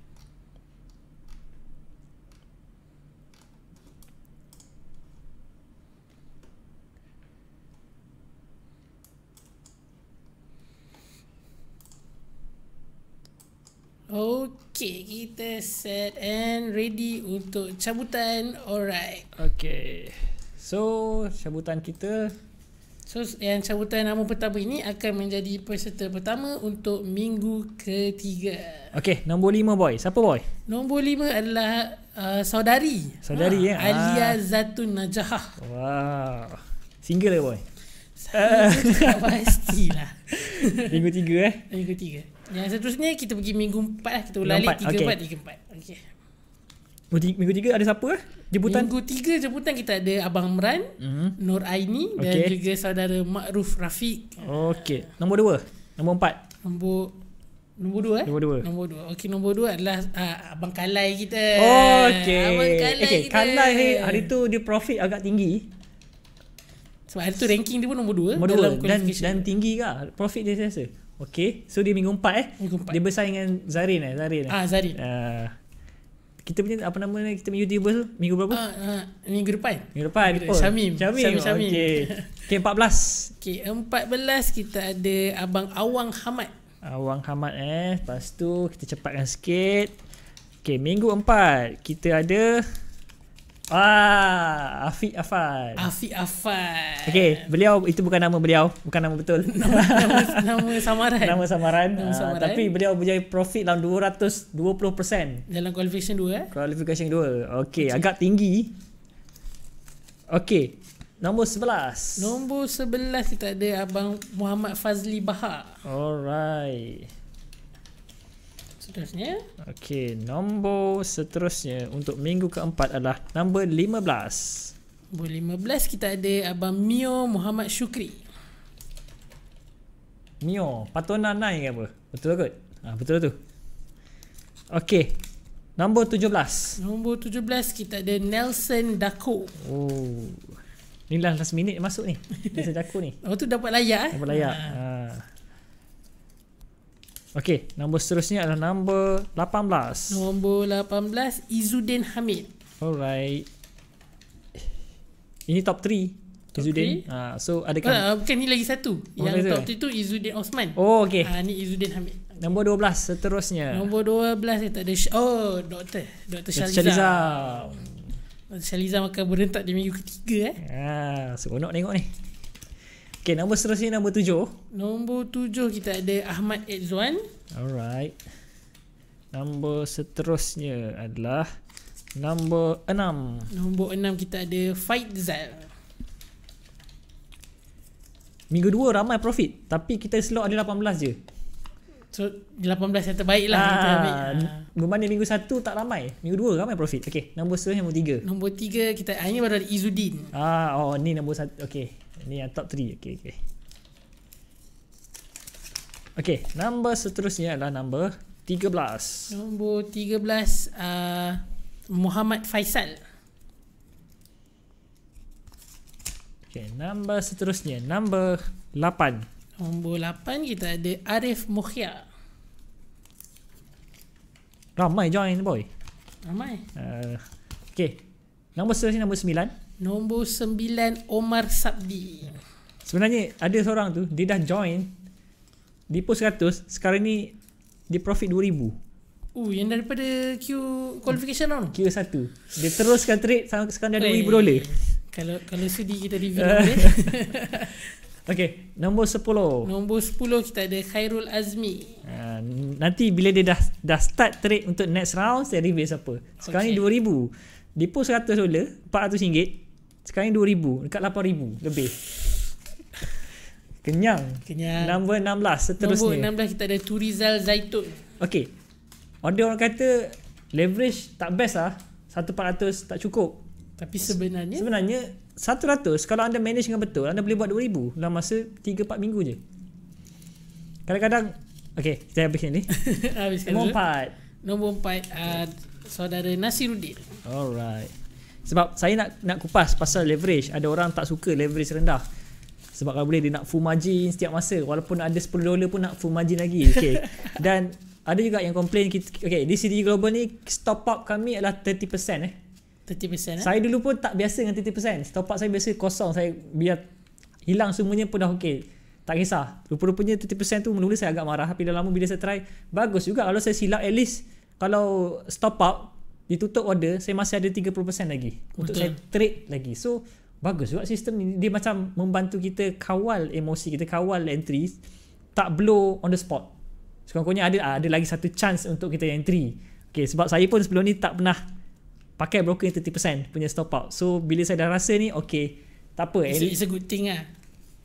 Okay, kita set and ready untuk cabutan. Alright. Okay. So, cabutan kita. So, yang cabutan nama pertama ini akan menjadi peserta pertama untuk minggu ketiga. Okay, nombor lima boy. Siapa boy? Nombor lima adalah uh, saudari. Saudari, ya. Ha, eh? Ah. Alia ah. Zatun Najah. Wow. Single lah boy? Saya uh. tak pastilah. minggu tiga, eh? Minggu tiga. Yang seterusnya kita pergi minggu 4 lah Kita ulang 4. lagi 3-4 okay. okay. Minggu 3 ada siapa lah? Jemputan Minggu 3 jemputan kita ada Abang Meran mm-hmm. Nur Aini Dan juga saudara Makruf Rafiq Okey. Nombor 2 Nombor 4 Nombor Nombor dua eh? Nombor dua. Nombor dua. Okey, nombor dua adalah uh, Abang Kalai kita. okey. Abang Kalai okay, kita. Kalai eh, hari tu dia profit agak tinggi. Sebab hari tu ranking dia pun nombor dua. Nombor dalam Dan, dan tinggi ke profit dia saya rasa? Okay So dia minggu empat eh Minggu 4 Dia bersaing dengan Zarin eh Zarin eh Ah Zarin uh, kita punya apa nama ni kita punya youtuber tu minggu berapa? Uh, uh, minggu depan. Minggu depan. Syamim. Syamim. Syamim. Okey. Okey 14. Okey 14 kita ada abang Awang Hamad. Awang Hamad eh. Lepas tu kita cepatkan sikit. Okay minggu empat kita ada Ah, Afiq Afan. Afiq Afan. Okay, beliau itu bukan nama beliau, bukan nama betul. Nama nama, nama samaran. Nama samaran. Nama ah, samaran. Uh, tapi beliau berjaya profit dalam 220%. Dalam qualification 2 eh? Qualification 2. Okay, agak tinggi. Okay, Nombor 11. Nombor 11 kita ada abang Muhammad Fazli Bahar. Alright seterusnya Okey, nombor seterusnya untuk minggu keempat adalah nombor lima belas. Nombor lima belas kita ada Abang Mio Muhammad Shukri. Mio, patona naik apa? Betul kot? Ha, betul tu Okey, nombor tujuh belas. Nombor tujuh belas kita ada Nelson Dako Oh, ni lah last minute masuk ni Nelson Dako ni Oh tu dapat layak eh? Dapat layak ha. Okey, nombor seterusnya adalah nombor 18. Nombor 18 Izudin Hamid. Alright. Ini top 3. Top Izudin. Ah, so ada kan? Uh, ah, bukan ni lagi satu. Oh, Yang top 3 eh? tu Izudin Osman. Oh, okey. Ah, ni Izudin Hamid. Okay. Nombor 12 seterusnya. Nombor 12 dia tak ada. oh, doktor. Doktor Shaliza. Shaliza. Shaliza makan berentak di minggu ketiga eh. Ah, uh, seronok tengok ni. Okay, nombor seterusnya nombor tujuh. Nombor tujuh kita ada Ahmad Edzwan. Alright. Nombor seterusnya adalah nombor enam. Nombor enam kita ada Faizal. Minggu dua ramai profit. Tapi kita slot ada 18 je. So, 18 yang terbaik lah ah, kita ambil. minggu satu tak ramai. Minggu dua ramai profit. Okay, nombor seterusnya nombor tiga. Nombor tiga kita hanya baru ada Izudin. Ah, oh, ni nombor satu. Okay. Ini yang top 3 Okay okay Okay Number seterusnya adalah Number 13 Nombor 13 uh, Muhammad Faisal Okay Number seterusnya Number 8 Nombor 8 Kita ada Arif Mukhya Ramai join boy Ramai uh, Okay Nombor seterusnya Nombor sembilan. Nombor 9 Omar Sabdi. Sebenarnya ada seorang tu dia dah join di post 100 sekarang ni dia profit 2000. Oh, yang daripada Q qualification round. Q1. Dia teruskan trade sekarang dah eh, 2000 dolar. Kalau kalau sudi kita review eh. uh. Okay, nombor 10. Nombor 10 kita ada Khairul Azmi. Uh, nanti bila dia dah dah start trade untuk next round, saya review siapa. Sekarang okay. ni 2000. Di post 100 dolar, 400 ringgit. Sekarang 2000 Dekat 8000 Lebih Kenyang Kenyang Nombor 16 seterusnya Nombor 16 kita ada Turizal Zaitun Okay Ada orang kata Leverage tak best lah 1400 tak cukup Tapi sebenarnya Sebenarnya 100 kalau anda manage dengan betul anda boleh buat 2000 dalam masa 3 4 minggu je. Kadang-kadang okey, saya habis ni. habis Nombor 4. Nombor 4 uh, saudara Nasiruddin. Alright. Sebab saya nak nak kupas pasal leverage. Ada orang tak suka leverage rendah. Sebab kalau boleh dia nak full margin setiap masa. Walaupun ada 10 dolar pun nak full margin lagi. Okay. Dan ada juga yang komplain kita, okay, di CD Global ni stop up kami adalah 30% eh. 30% eh? Saya dulu pun tak biasa dengan 30%. Stop up saya biasa kosong. Saya biar hilang semuanya pun dah okay. Tak kisah. Rupa-rupanya 30% tu mula-mula saya agak marah. Tapi dah lama bila saya try, bagus juga. Kalau saya silap at least kalau stop up ditutup order saya masih ada 30% lagi Betul. untuk saya trade lagi so bagus juga sistem ni dia macam membantu kita kawal emosi kita kawal entries tak blow on the spot sekurang-kurangnya ada ah, ada lagi satu chance untuk kita entry okay, sebab saya pun sebelum ni tak pernah pakai broker 30% punya stop out so bila saya dah rasa ni okay tak apa it's, it's a good thing lah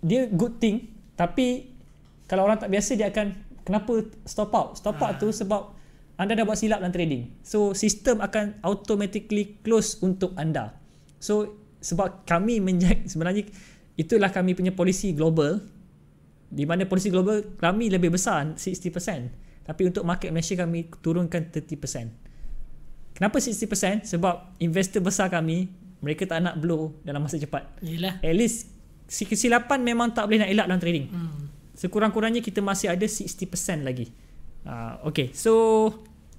dia good thing tapi kalau orang tak biasa dia akan kenapa stop out stop ha. out ah. tu sebab anda dah buat silap dalam trading. So sistem akan automatically close untuk anda. So sebab kami menjag sebenarnya itulah kami punya polisi global di mana polisi global kami lebih besar 60% tapi untuk market Malaysia kami turunkan 30%. Kenapa 60%? Sebab investor besar kami mereka tak nak blow dalam masa cepat. Yalah. At least kesilapan memang tak boleh nak elak dalam trading. Hmm. Sekurang-kurangnya kita masih ada 60% lagi. Ah, okay, so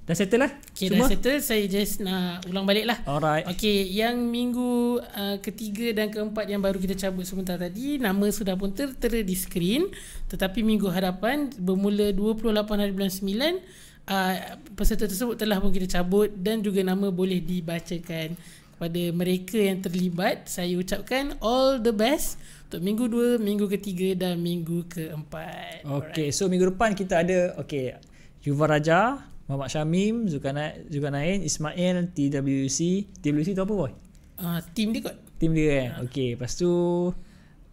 dah settle lah? Okay, Cuma? dah settle. Saya just nak ulang balik lah. Alright. Okay, yang minggu uh, ketiga dan keempat yang baru kita cabut sebentar tadi, nama sudah pun tertera di skrin. Tetapi minggu hadapan bermula 28 hari bulan 9, Uh, ah, peserta tersebut telah pun kita cabut dan juga nama boleh dibacakan kepada mereka yang terlibat saya ucapkan all the best untuk minggu dua, minggu ketiga dan minggu keempat. Okey, so minggu depan kita ada okay. Yuval Raja, Muhammad Syamim, Zulkarnain, Zulkarnain Ismail, TWC. TWC tu apa boy? Uh, team dia kot. Team dia kan? Eh? Uh. Ah. Okay, lepas tu...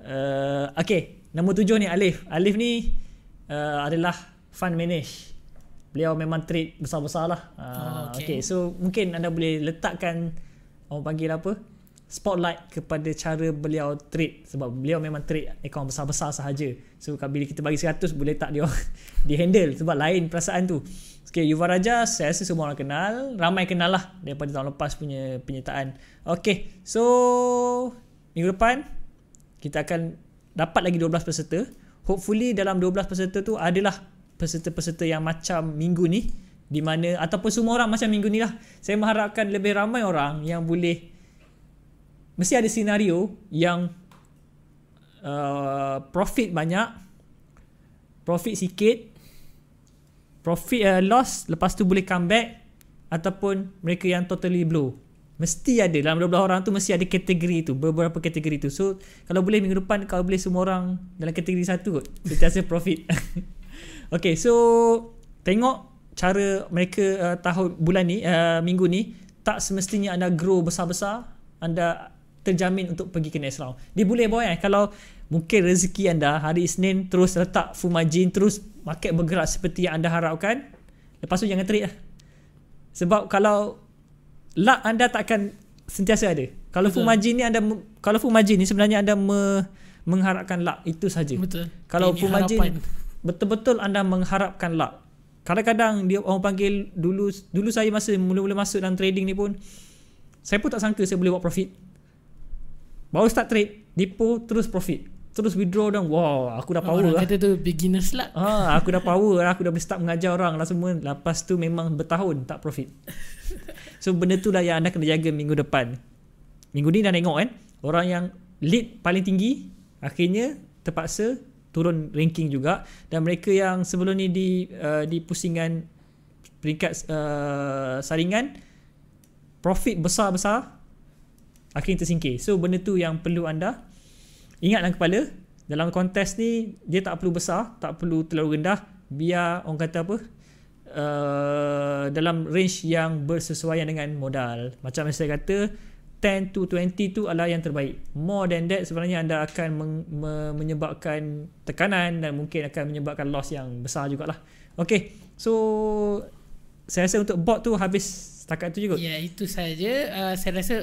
Uh, eh, okay, nombor tujuh ni Alif. Alif ni uh, adalah fund manage. Beliau memang trade besar-besar lah. Uh, ah, oh, okay. okay. so mungkin anda boleh letakkan orang panggil apa? spotlight kepada cara beliau trade sebab beliau memang trade account besar-besar sahaja so bila kita bagi 100 boleh tak dia di handle sebab lain perasaan tu Okay, Yuva Raja, saya rasa semua orang kenal. Ramai kenal lah daripada tahun lepas punya penyertaan. Okay, so minggu depan kita akan dapat lagi 12 peserta. Hopefully dalam 12 peserta tu adalah peserta-peserta yang macam minggu ni di mana ataupun semua orang macam minggu ni lah. Saya mengharapkan lebih ramai orang yang boleh mesti ada senario yang uh, profit banyak profit sikit profit uh, loss lepas tu boleh come back ataupun mereka yang totally blow mesti ada dalam beberapa orang tu mesti ada kategori tu beberapa kategori tu so kalau boleh minggu depan kalau boleh semua orang dalam kategori satu kot sentiasa profit Okay so tengok cara mereka uh, tahun bulan ni uh, minggu ni tak semestinya anda grow besar-besar anda terjamin untuk pergi ke next round. Dia boleh buat kan? Kalau mungkin rezeki anda hari Isnin terus letak full margin, terus market bergerak seperti yang anda harapkan. Lepas tu jangan trade lah. Sebab kalau luck anda takkan sentiasa ada. Kalau Betul. full margin ni anda kalau full margin ni sebenarnya anda me, mengharapkan luck itu saja. Betul. Kalau Ini full margin betul-betul anda mengharapkan luck. Kadang-kadang dia orang panggil dulu dulu saya masa mula-mula masuk dalam trading ni pun saya pun tak sangka saya boleh buat profit. Baru start trade Depo terus profit Terus withdraw dan Wow aku dah oh, power oh, lah Kata tu beginner luck lah. ha, Aku dah power lah Aku dah boleh start mengajar orang lah semua Lepas tu memang bertahun tak profit So benda tu lah yang anda kena jaga minggu depan Minggu ni dah tengok kan Orang yang lead paling tinggi Akhirnya terpaksa turun ranking juga Dan mereka yang sebelum ni di uh, di pusingan Peringkat uh, saringan Profit besar-besar akhirnya tersingkir. So benda tu yang perlu anda ingat dalam kepala dalam kontes ni dia tak perlu besar, tak perlu terlalu rendah, biar orang kata apa? Uh, dalam range yang bersesuaian dengan modal. Macam yang saya kata 10 to 20 tu adalah yang terbaik. More than that sebenarnya anda akan meng, me, menyebabkan tekanan dan mungkin akan menyebabkan loss yang besar jugalah. Okay, so saya rasa untuk bot tu habis Setakat tu juga. Ya, yeah, itu saja. Uh, saya rasa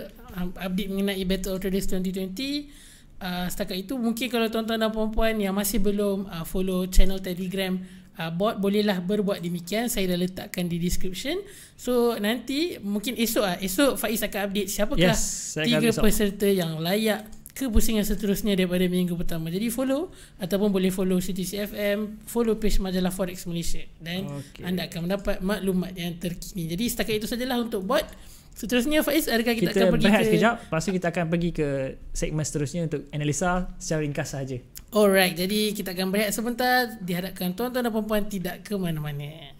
um, update mengenai Battle of the 2020 Uh, setakat itu mungkin kalau tuan-tuan dan puan-puan yang masih belum uh, follow channel telegram uh, bot bolehlah berbuat demikian saya dah letakkan di description so nanti mungkin esok lah esok Faiz akan update siapakah yes, tiga peserta yang layak ke pusing yang seterusnya daripada minggu pertama. Jadi follow ataupun boleh follow CTCFM, follow page majalah Forex Malaysia dan okay. anda akan mendapat maklumat yang terkini. Jadi setakat itu sajalah untuk buat Seterusnya Faiz, adakah kita, kita akan pergi ke... Kita sekejap, lepas tu kita akan pergi ke segmen seterusnya untuk analisa secara ringkas saja. Alright, jadi kita akan berehat sebentar. Diharapkan tuan-tuan dan perempuan tidak ke mana-mana.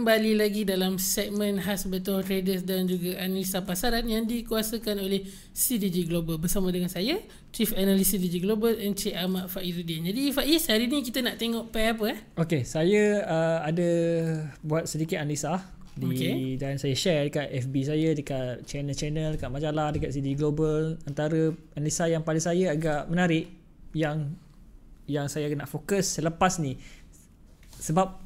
kembali lagi dalam segmen khas Betul Traders dan juga Analisa Pasaran yang dikuasakan oleh CDG Global bersama dengan saya, Chief Analyst CDG Global Encik Ahmad Faizuddin. Jadi Faiz, hari ni kita nak tengok pair apa eh? Okay, saya uh, ada buat sedikit analisa di, okay. dan saya share dekat FB saya, dekat channel-channel, dekat majalah, dekat CDG Global antara analisa yang paling saya agak menarik yang yang saya nak fokus selepas ni sebab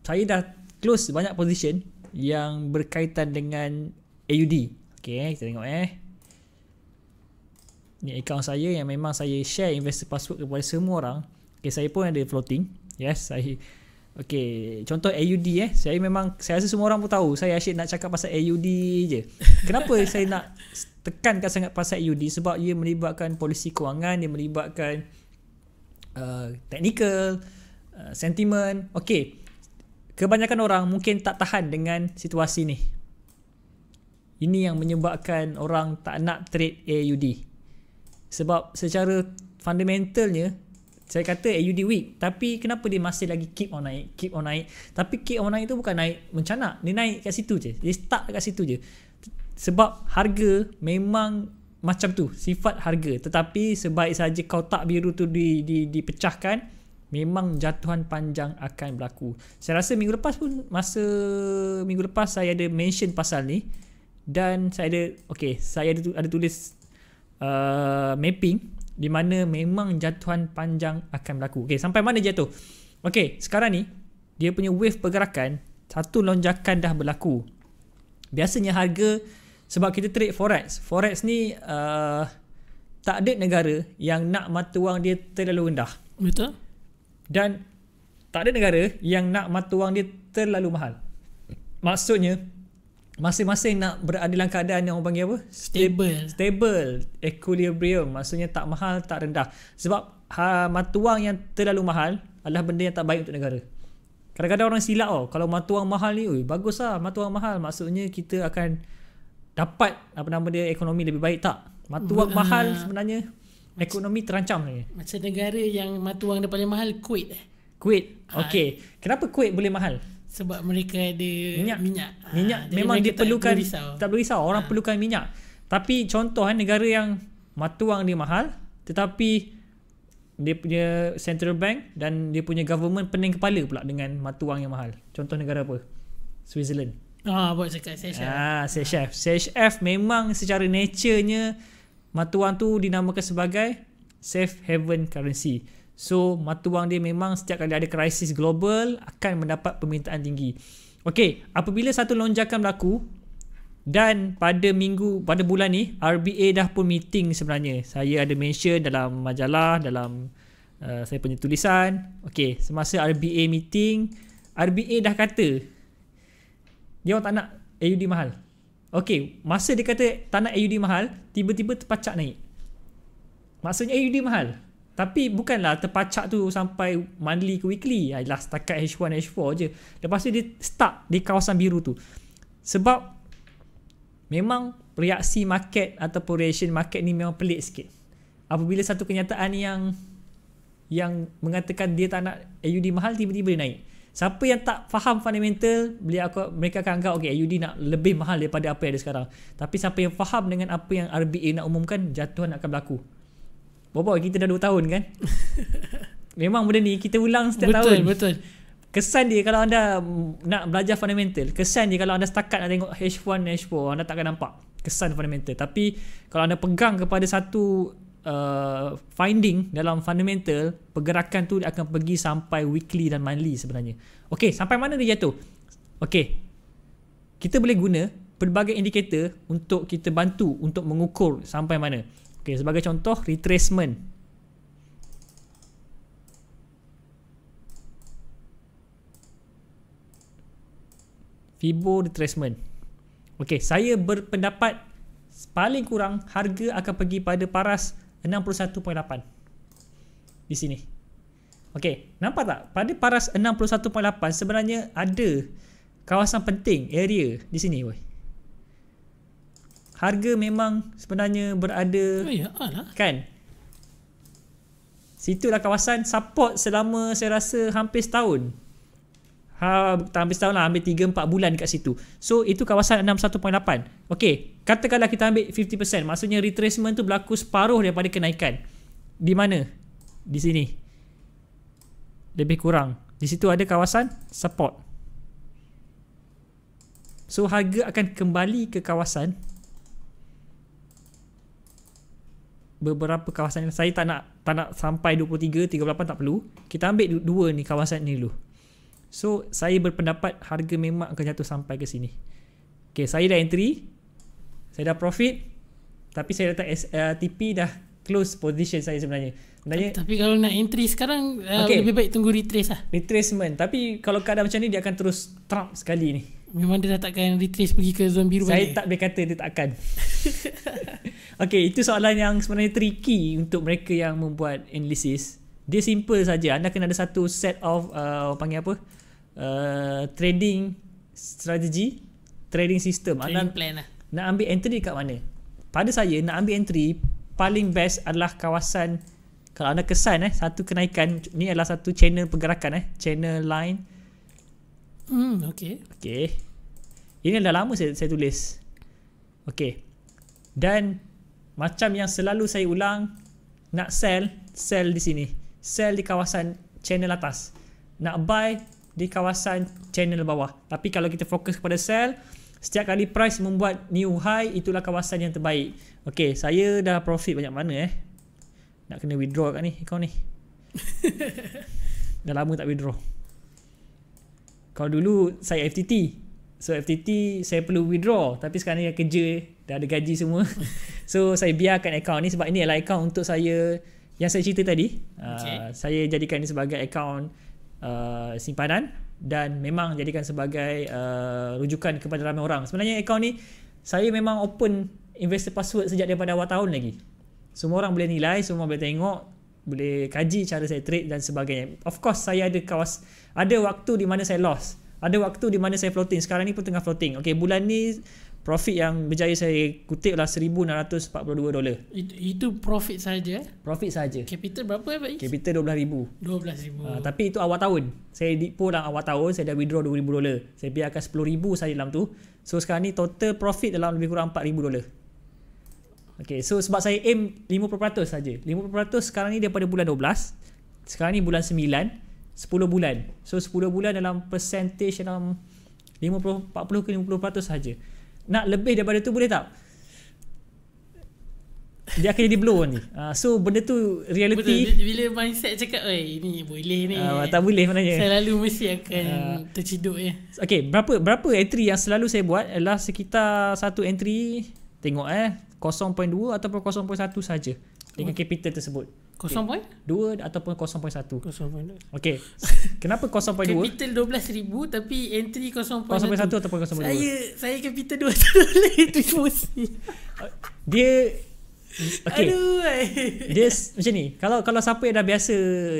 saya dah Close banyak position yang berkaitan dengan AUD. Okay, eh, kita tengok eh. Ni account saya yang memang saya share investor password kepada semua orang. Okay, saya pun ada floating. Yes, saya... Okay, contoh AUD eh. Saya memang, saya rasa semua orang pun tahu. Saya asyik nak cakap pasal AUD je. Kenapa saya nak tekankan sangat pasal AUD? Sebab ia melibatkan polisi kewangan, dia melibatkan uh, technical, uh, sentiment. Okay, kebanyakan orang mungkin tak tahan dengan situasi ni. Ini yang menyebabkan orang tak nak trade AUD. Sebab secara fundamentalnya, saya kata AUD weak. Tapi kenapa dia masih lagi keep on naik, keep on naik. Tapi keep on naik tu bukan naik macam nak. Dia naik kat situ je. Dia stuck kat situ je. Sebab harga memang macam tu. Sifat harga. Tetapi sebaik saja kau tak biru tu di, dipecahkan, di memang jatuhan panjang akan berlaku. Saya rasa minggu lepas pun masa minggu lepas saya ada mention pasal ni dan saya ada okay, saya ada ada tulis uh, mapping di mana memang jatuhan panjang akan berlaku. Okay, sampai mana jatuh? Okay, sekarang ni dia punya wave pergerakan satu lonjakan dah berlaku. Biasanya harga sebab kita trade forex. Forex ni uh, tak ada negara yang nak mata wang dia terlalu rendah. Betul dan tak ada negara yang nak mata wang dia terlalu mahal. Maksudnya masing-masing nak berada dalam keadaan yang orang panggil apa? Stable. Stable equilibrium. Maksudnya tak mahal, tak rendah. Sebab ha, mata wang yang terlalu mahal adalah benda yang tak baik untuk negara. Kadang-kadang orang silap oh, kalau mata wang mahal ni, ui, bagus lah mata wang mahal. Maksudnya kita akan dapat apa nama dia ekonomi lebih baik tak? Mata wang mahal ah. sebenarnya ekonomi terancam ni. Macam negara yang mata wang dia paling mahal Kuwait eh. Kuwait. Ah. Okey. Ha. Kenapa Kuwait boleh mahal? Sebab mereka ada minyak. Minyak, ha. minyak memang dia perlukan tak boleh risau. Orang ha. perlukan minyak. Tapi contoh kan negara yang mata wang dia mahal tetapi dia punya central bank dan dia punya government pening kepala pula dengan mata wang yang mahal. Contoh negara apa? Switzerland. Ah, oh, buat cakap Seychelles. Ah, Seychelles. Seychelles memang secara naturenya mata wang tu dinamakan sebagai safe haven currency. So mata wang dia memang setiap kali ada krisis global akan mendapat permintaan tinggi. Okey, apabila satu lonjakan berlaku dan pada minggu pada bulan ni RBA dah pun meeting sebenarnya. Saya ada mention dalam majalah dalam uh, saya punya tulisan. Okey, semasa RBA meeting RBA dah kata dia orang tak nak AUD mahal. Okey, masa dia kata tanah AUD mahal, tiba-tiba terpacak naik. Maksudnya AUD mahal. Tapi bukanlah terpacak tu sampai monthly ke weekly. Ialah ah, setakat H1, H4 je. Lepas tu dia stuck di kawasan biru tu. Sebab memang reaksi market atau reaction market ni memang pelik sikit. Apabila satu kenyataan yang yang mengatakan dia tak nak AUD mahal, tiba-tiba dia naik. Siapa yang tak faham fundamental, beli aku mereka akan anggap okey AUD nak lebih mahal daripada apa yang ada sekarang. Tapi siapa yang faham dengan apa yang RBA nak umumkan, jatuhan akan berlaku. Bapa kita dah 2 tahun kan? Memang benda ni kita ulang setiap betul, tahun. Betul, betul. Kesan dia kalau anda nak belajar fundamental, kesan dia kalau anda setakat nak tengok H1, H4, anda takkan nampak kesan fundamental. Tapi kalau anda pegang kepada satu uh, finding dalam fundamental pergerakan tu dia akan pergi sampai weekly dan monthly sebenarnya. Okey, sampai mana dia jatuh? Okey. Kita boleh guna pelbagai indikator untuk kita bantu untuk mengukur sampai mana. Okey, sebagai contoh retracement. Fibo retracement. Okey, saya berpendapat paling kurang harga akan pergi pada paras 61.8 di sini. Okey, nampak tak? Pada paras 61.8 sebenarnya ada kawasan penting area di sini weh. Harga memang sebenarnya berada oh, ya ah, lah. kan? Situlah kawasan support selama saya rasa hampir setahun ha, tak ambil setahun lah ambil 3-4 bulan dekat situ so itu kawasan 61.8 ok katakanlah kita ambil 50% maksudnya retracement tu berlaku separuh daripada kenaikan di mana? di sini lebih kurang di situ ada kawasan support so harga akan kembali ke kawasan beberapa kawasan saya tak nak tak nak sampai 23 38 tak perlu kita ambil dua ni kawasan ni dulu So saya berpendapat harga memang akan jatuh sampai ke sini. Okay, saya dah entry. Saya dah profit. Tapi saya letak uh, eh, TP dah close position saya sebenarnya. sebenarnya tapi, kalau nak entry sekarang uh, okay. lebih baik tunggu retrace lah. Retracement. Tapi kalau keadaan macam ni dia akan terus trump sekali ni. Memang dia dah takkan retrace pergi ke zone biru Saya balik. tak boleh kata dia tak akan. okay, itu soalan yang sebenarnya tricky untuk mereka yang membuat analysis dia simple saja anda kena ada satu set of uh, panggil apa uh, trading strategy trading system trading plan lah. nak ambil entry dekat mana pada saya nak ambil entry paling best adalah kawasan kalau anda kesan eh satu kenaikan ni adalah satu channel pergerakan eh channel line hmm okey okey ini dah lama saya, saya tulis okey dan macam yang selalu saya ulang nak sell sell di sini sell di kawasan channel atas nak buy di kawasan channel bawah tapi kalau kita fokus kepada sell setiap kali price membuat new high itulah kawasan yang terbaik ok saya dah profit banyak mana eh nak kena withdraw kat ni kau ni dah lama tak withdraw kalau dulu saya FTT so FTT saya perlu withdraw tapi sekarang ni kerja dah ada gaji semua so saya biarkan account ni sebab ini adalah account untuk saya yang saya cerita tadi okay. uh, saya jadikan ini sebagai akaun uh, simpanan dan memang jadikan sebagai uh, rujukan kepada ramai orang sebenarnya akaun ni saya memang open investor password sejak daripada awal tahun lagi semua orang boleh nilai semua boleh tengok boleh kaji cara saya trade dan sebagainya of course saya ada kawas ada waktu di mana saya lost ada waktu di mana saya floating sekarang ni pun tengah floating okey bulan ni profit yang berjaya saya kutip lah 1642 dolar. It, itu profit saja? Profit saja. Capital berapa Pak Is? Capital 12000. 12000. Uh, tapi itu awal tahun. Saya dipo dalam awal tahun saya dah withdraw 2000 dolar. Saya biarkan 10000 saja dalam tu. So sekarang ni total profit dalam lebih kurang 4000 dolar. Okay, so sebab saya aim 5% saja. 5% sekarang ni daripada bulan 12. Sekarang ni bulan 9. 10 bulan. So 10 bulan dalam percentage dalam 50, 40 ke 50% saja. Nak lebih daripada tu boleh tak? Dia akan jadi blow ni. Uh, so benda tu reality. Bila mindset cakap, "Oi, ini boleh ni." Uh, tak boleh maknanya. Selalu mesti akan uh, terciduk ya. Okay, berapa berapa entry yang selalu saya buat adalah sekitar satu entry tengok eh 0.2 ataupun 0.1 saja dengan oh. capital tersebut. 0.2 ataupun 0.1. 0.2. Okey. Kenapa 0.2? Capital 12000 tapi entry 0.1. 0.1 ataupun 0.2. Saya saya capital 2 boleh itu emosi. Dia Okay. Aduh. Dia macam ni. Kalau kalau siapa yang dah biasa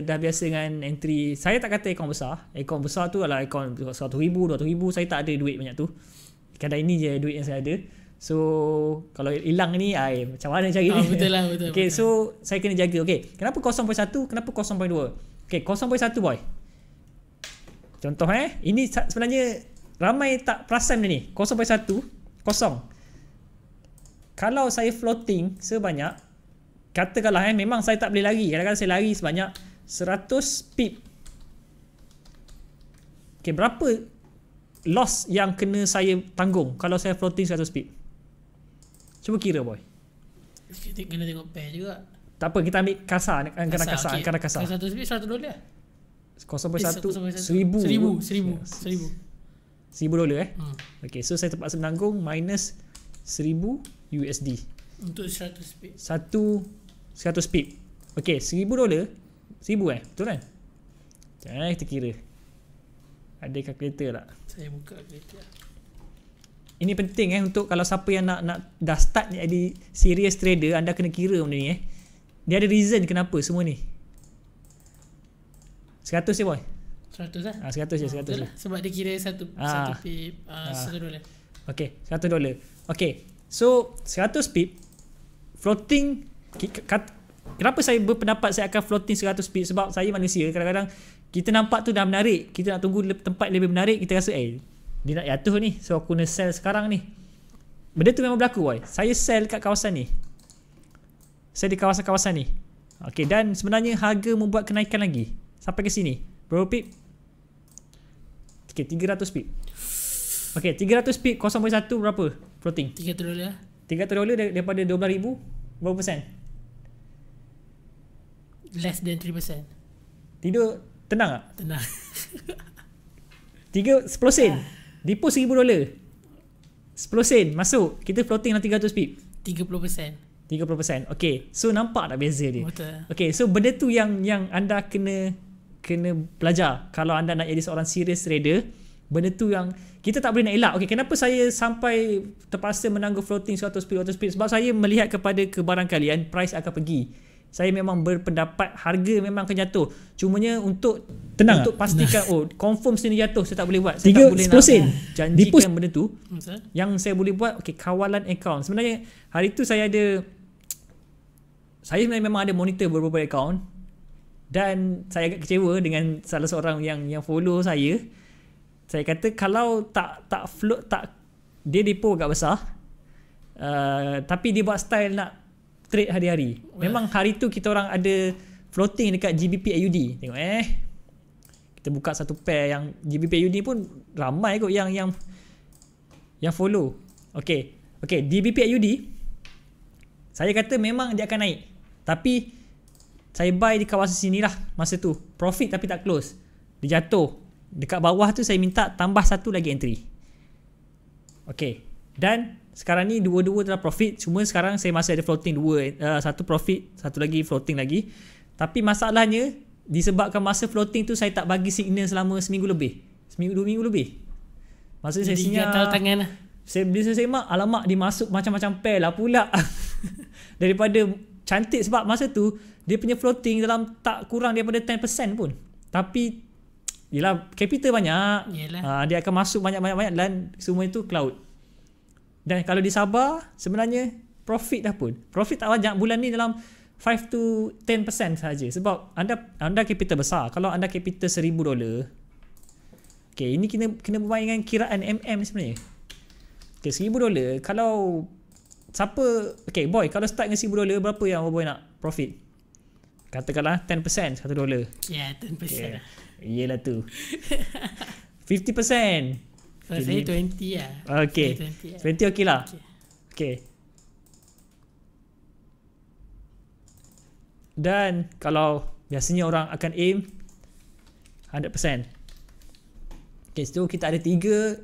dah biasa dengan entry, saya tak kata akaun besar. Akaun besar tu adalah akaun 100,000, 200,000. Saya tak ada duit banyak tu. Kadang ini je duit yang saya ada. So kalau hilang ni ai ah, eh, macam mana cari ah, ni? Oh, betul lah betul. Okey so saya kena jaga. Okey. Kenapa 0.1? Kenapa 0.2? Okey 0.1 boy. Contoh eh ini sebenarnya ramai tak perasan ni. 0.1 kosong. Kalau saya floating sebanyak katakanlah eh memang saya tak boleh lari. Kadang-kadang saya lari sebanyak 100 pip. Okey berapa loss yang kena saya tanggung kalau saya floating 100 pip? Cuba kira boy. Kita kena tengok pair juga. Tak apa kita ambil kasar nak kasar, kasar, kasar, okay. kasar. Kasar tu sebab satu dolar. Kosong eh, per satu Seribu Seribu Seribu Seribu Seribu dolar eh hmm. Okay so saya terpaksa menanggung Minus Seribu USD Untuk seratus pip Satu Seratus pip Okay seribu dolar Seribu eh Betul kan Jangan eh, kita kira Ada kalkulator tak Saya buka kalkulator ini penting eh untuk kalau siapa yang nak nak dah start jadi serious trader anda kena kira benda ni eh dia ada reason kenapa semua ni 100 je boy 100 eh? ah, ah, lah ha, 100 je 100 oh, sebab dia kira satu ha. satu pip uh, dolar. 100 okay dolar. okay so 100 pip floating kat, kenapa saya berpendapat saya akan floating 100 pip sebab saya manusia kadang-kadang kita nampak tu dah menarik kita nak tunggu tempat lebih menarik kita rasa eh dia nak jatuh ni So aku kena sell sekarang ni Benda tu memang berlaku boy Saya sell kat kawasan ni Saya di kawasan-kawasan ni Okay dan sebenarnya harga membuat kenaikan lagi Sampai ke sini Berapa pip? Okay 300 pip Okay 300 pip 0.1 berapa? Floating 300 dolar 300 dolar daripada 12,000 Berapa persen? Less than 3 persen Tidur tenang tak? Tenang 3, 10 sen? Ah. Depo seribu dolar, sepuluh sen masuk Kita floating dalam ratus pip Tiga tiga puluh persen, puluh persen. Okay So nampak tak beza dia Betul Okay so benda tu yang Yang anda kena Kena belajar Kalau anda nak jadi seorang serious trader Benda tu yang Kita tak boleh nak elak Okay kenapa saya sampai Terpaksa menangguh floating seratus pip 100 pip Sebab saya melihat kepada Kebarangkalian Price akan pergi saya memang berpendapat harga memang akan jatuh. Cumanya untuk tenang untuk pastikan tenang. oh confirm sini jatuh saya tak boleh buat. Saya Tiga, tak boleh nak sen. janjikan Dipus- benda tu. Masa? Hmm, yang saya boleh buat okey kawalan account. Sebenarnya hari tu saya ada saya sebenarnya memang ada monitor beberapa account dan saya agak kecewa dengan salah seorang yang yang follow saya. Saya kata kalau tak tak float tak dia depo agak besar. Uh, tapi dia buat style nak trade hari-hari. Memang hari tu kita orang ada floating dekat GBP AUD. Tengok eh. Kita buka satu pair yang GBP AUD pun ramai kot yang yang yang follow. Okay. Okay. GBP AUD. Saya kata memang dia akan naik. Tapi saya buy di kawasan sini lah masa tu. Profit tapi tak close. Dia jatuh. Dekat bawah tu saya minta tambah satu lagi entry. Okay. Dan sekarang ni dua-dua telah profit cuma sekarang saya masih ada floating dua uh, satu profit satu lagi floating lagi tapi masalahnya disebabkan masa floating tu saya tak bagi signal selama seminggu lebih seminggu dua minggu lebih masa saya sinyal tangan lah. saya beli saya semak alamak dia masuk macam-macam pair lah pula daripada cantik sebab masa tu dia punya floating dalam tak kurang daripada 10% pun tapi Yelah capital banyak Yelah. Uh, dia akan masuk banyak banyak dan semua itu cloud dan kalau di Sabah sebenarnya profit dah pun. Profit tak banyak bulan ni dalam 5 to 10% saja sebab anda anda capital besar. Kalau anda capital 1000 dolar. Okey, ini kena kena bermain dengan kiraan MM sebenarnya. Okey, 1000 dolar kalau siapa okey boy kalau start dengan 1000 dolar berapa yang boy nak profit? Katakanlah 10% 1 dolar. Ya, yeah, 10%. Okay. Lah. Yelah tu. 50%. So, saya 20 lah. Okay. 20, lah. 20 okay lah. Okay. okay. Dan kalau biasanya orang akan aim 100%. Okay, so kita ada tiga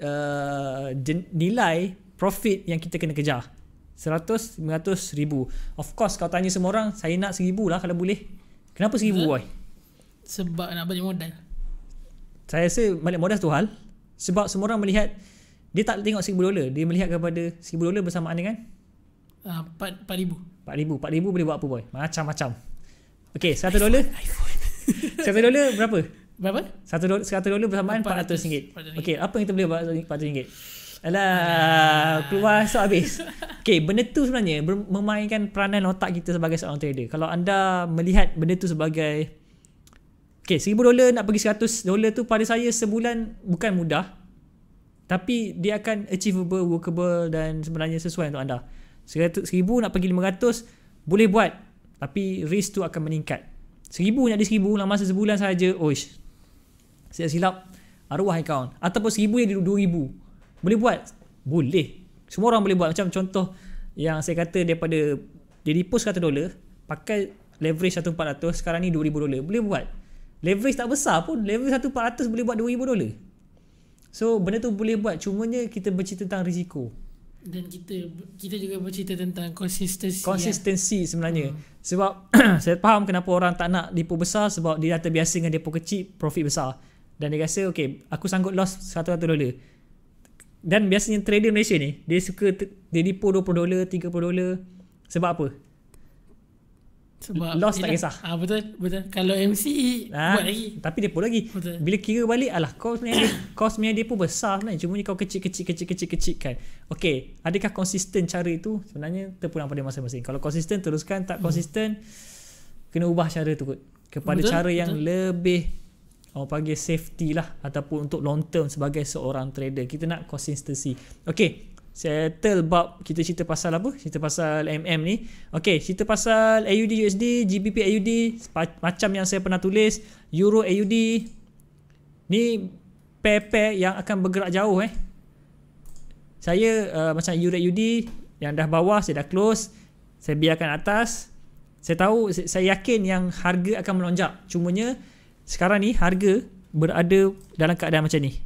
uh, nilai profit yang kita kena kejar. 100, 500, ribu. Of course, kalau tanya semua orang, saya nak 1000 lah kalau boleh. Kenapa 1000? boy? Sebab nak banyak modal saya rasa balik modal tu hal sebab semua orang melihat dia tak tengok 1000 dolar dia melihat kepada 1000 dolar bersamaan dengan uh, 4000 4000 4000 boleh buat apa boy macam-macam okey 100 dolar 100 dolar berapa berapa 100 dolar 100 dolar bersamaan 400 ringgit okey apa yang kita boleh buat 400 ringgit Alah, keluar so habis. Okay, benda tu sebenarnya memainkan peranan otak kita sebagai seorang trader. Kalau anda melihat benda tu sebagai Okay, 1000 dolar nak pergi seratus dolar tu pada saya sebulan bukan mudah. Tapi dia akan achievable, workable dan sebenarnya sesuai untuk anda. 100, 1000 nak pergi lima ratus boleh buat. Tapi risk tu akan meningkat. Seribu nak di 1000 dalam masa sebulan saja. Oish. Saya silap arwah account ataupun di dua ribu Boleh buat? Boleh. Semua orang boleh buat macam contoh yang saya kata daripada dia repost kata dolar pakai leverage 1400 sekarang ni 2000 dolar boleh buat Leverage tak besar pun Leverage 1.400 boleh buat 2000 dolar So benda tu boleh buat Cumanya kita bercerita tentang risiko Dan kita kita juga bercerita tentang konsistensi Konsistensi ya. sebenarnya hmm. Sebab saya faham kenapa orang tak nak depo besar Sebab dia dah terbiasa dengan depo kecil Profit besar Dan dia rasa okay Aku sanggup loss 100 dolar Dan biasanya trader Malaysia ni Dia suka dia depo 20 dolar 30 dolar Sebab apa? sebab loss tak kisah. Ah betul betul. Kalau MC e, ha, ah, buat lagi. Tapi dia pun lagi. Betul. Bila kira balik alah kos sebenarnya dia, kau sebenarnya dia pun besar sebenarnya. Cuma ni kau kecil-kecil kecil-kecil kecilkan. Okay, adakah konsisten cara itu? Sebenarnya terpulang pada masing-masing. Kalau konsisten teruskan, tak hmm. konsisten hmm. kena ubah cara tu kot. Kepada betul, cara yang lebih orang panggil safety lah ataupun untuk long term sebagai seorang trader. Kita nak konsistensi. Okay. Settle bab kita cerita pasal apa? Cerita pasal MM ni. Okey, cerita pasal AUD USD, GBP AUD macam yang saya pernah tulis, Euro AUD. Ni PP yang akan bergerak jauh eh. Saya uh, macam Euro AUD yang dah bawah saya dah close, saya biarkan atas. Saya tahu saya yakin yang harga akan melonjak. Cumanya sekarang ni harga berada dalam keadaan macam ni.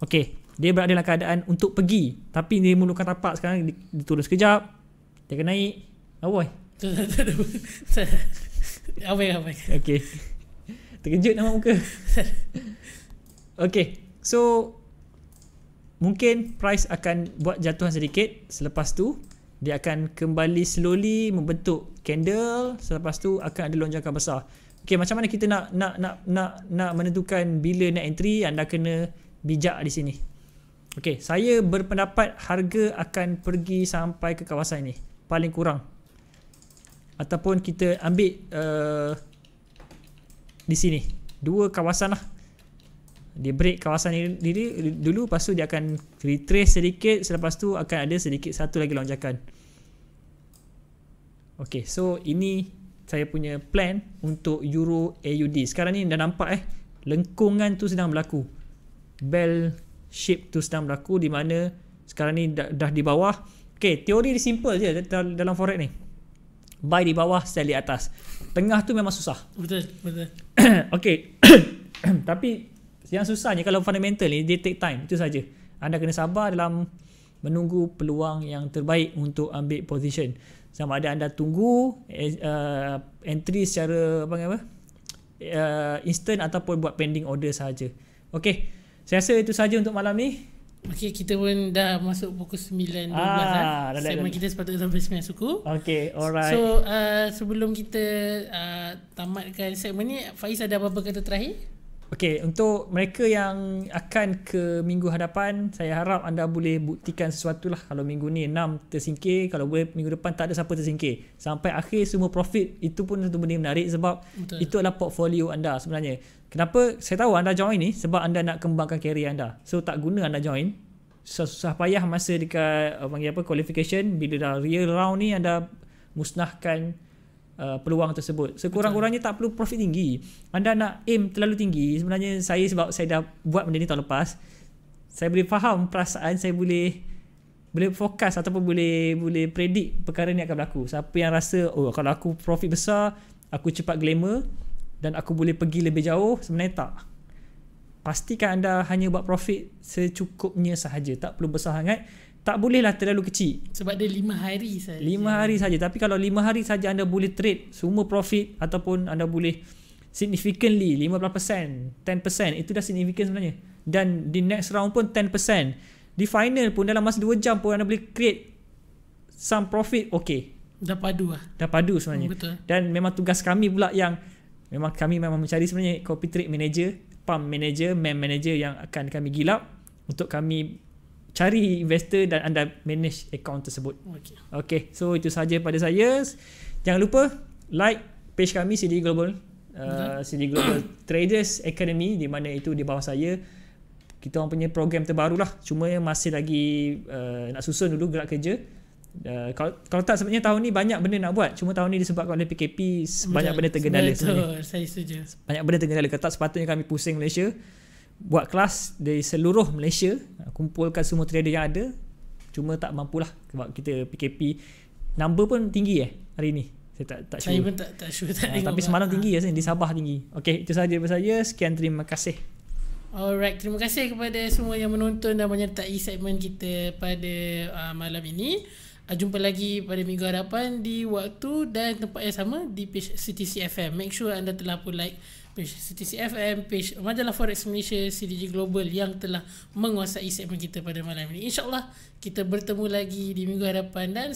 Okey dia berada dalam keadaan untuk pergi tapi dia memerlukan tapak sekarang dia, dia turun sekejap dia kena naik apa oh, boy apa apa okey terkejut nama muka okey so mungkin price akan buat jatuhan sedikit selepas tu dia akan kembali slowly membentuk candle selepas tu akan ada lonjakan besar okey macam mana kita nak nak nak nak nak menentukan bila nak entry anda kena bijak di sini Okey, saya berpendapat harga akan pergi sampai ke kawasan ini paling kurang ataupun kita ambil uh, di sini dua kawasan lah dia break kawasan ini dulu lepas tu dia akan retrace sedikit selepas tu akan ada sedikit satu lagi lonjakan ok so ini saya punya plan untuk Euro AUD sekarang ni dah nampak eh lengkungan tu sedang berlaku bell shape tu sedang berlaku di mana sekarang ni dah, dah di bawah. Okay, teori ni simple je dalam forex ni. Buy di bawah, sell di atas. Tengah tu memang susah. Betul, betul. okay. Tapi yang susahnya kalau fundamental ni, dia take time. Itu saja. Anda kena sabar dalam menunggu peluang yang terbaik untuk ambil position. Sama ada anda tunggu eh, uh, entry secara apa, apa uh, instant ataupun buat pending order saja. Okay. Saya rasa itu saja untuk malam ni. Okay, kita pun dah masuk pukul 9.12 eh. ah, dah. Sama kita sepatutnya sampai 9 suku. Okay, alright. So, uh, sebelum kita uh, tamatkan segmen ni, Faiz ada apa-apa kata terakhir? Okey, untuk mereka yang akan ke minggu hadapan, saya harap anda boleh buktikan sesuatu lah. Kalau minggu ni 6 tersingkir, kalau boleh minggu depan tak ada siapa tersingkir. Sampai akhir semua profit, itu pun satu benda menarik sebab Betul. itu adalah portfolio anda sebenarnya. Kenapa saya tahu anda join ni? Sebab anda nak kembangkan karier anda. So tak guna anda join. Susah payah masa dekat uh, panggil apa qualification bila dah real round ni anda musnahkan Uh, peluang tersebut. Sekurang-kurangnya tak perlu profit tinggi. Anda nak aim terlalu tinggi. Sebenarnya saya sebab saya dah buat benda ni tahun lepas, saya boleh faham perasaan, saya boleh boleh fokus ataupun boleh boleh predict perkara ni akan berlaku. Siapa yang rasa, oh kalau aku profit besar, aku cepat glamour dan aku boleh pergi lebih jauh, sebenarnya tak. Pastikan anda hanya buat profit secukupnya sahaja, tak perlu besar sangat tak bolehlah terlalu kecil sebab dia lima hari saja Lima hari saja tapi kalau lima hari saja anda boleh trade semua profit ataupun anda boleh significantly 15% 10% itu dah significant sebenarnya dan di next round pun 10% di final pun dalam masa dua jam pun anda boleh create some profit okay dah padu lah dah padu sebenarnya hmm, betul dan memang tugas kami pula yang memang kami memang mencari sebenarnya copy trade manager pump manager man manager yang akan kami gilap untuk kami cari investor dan anda manage account tersebut. Okey. Okay, so itu saja pada saya. Jangan lupa like page kami CD Global uh, mm-hmm. CD Global Traders Academy di mana itu di bawah saya kita orang punya program terbaru lah cuma masih lagi uh, nak susun dulu gerak kerja uh, kalau, kalau tak sebenarnya tahun ni banyak benda nak buat cuma tahun ni disebabkan oleh PKP banyak benda tergendala sebenarnya banyak benda tergendala kalau tak sepatutnya kami pusing Malaysia buat kelas dari seluruh Malaysia kumpulkan semua trader yang ada cuma tak mampulah sebab kita PKP number pun tinggi eh hari ni saya tak tak saya sure. pun tak tak sure tak uh, tapi lah. semalam ah. tinggi ya di Sabah tinggi okey itu sahaja daripada saya sekian terima kasih Alright, terima kasih kepada semua yang menonton dan menyertai segmen kita pada uh, malam ini. Uh, jumpa lagi pada minggu hadapan di waktu dan tempat yang sama di page CTC FM. Make sure anda telah pun like page CTC FM, page Majalah Forex Malaysia, CDG Global yang telah menguasai segmen kita pada malam ini. InsyaAllah kita bertemu lagi di minggu hadapan dan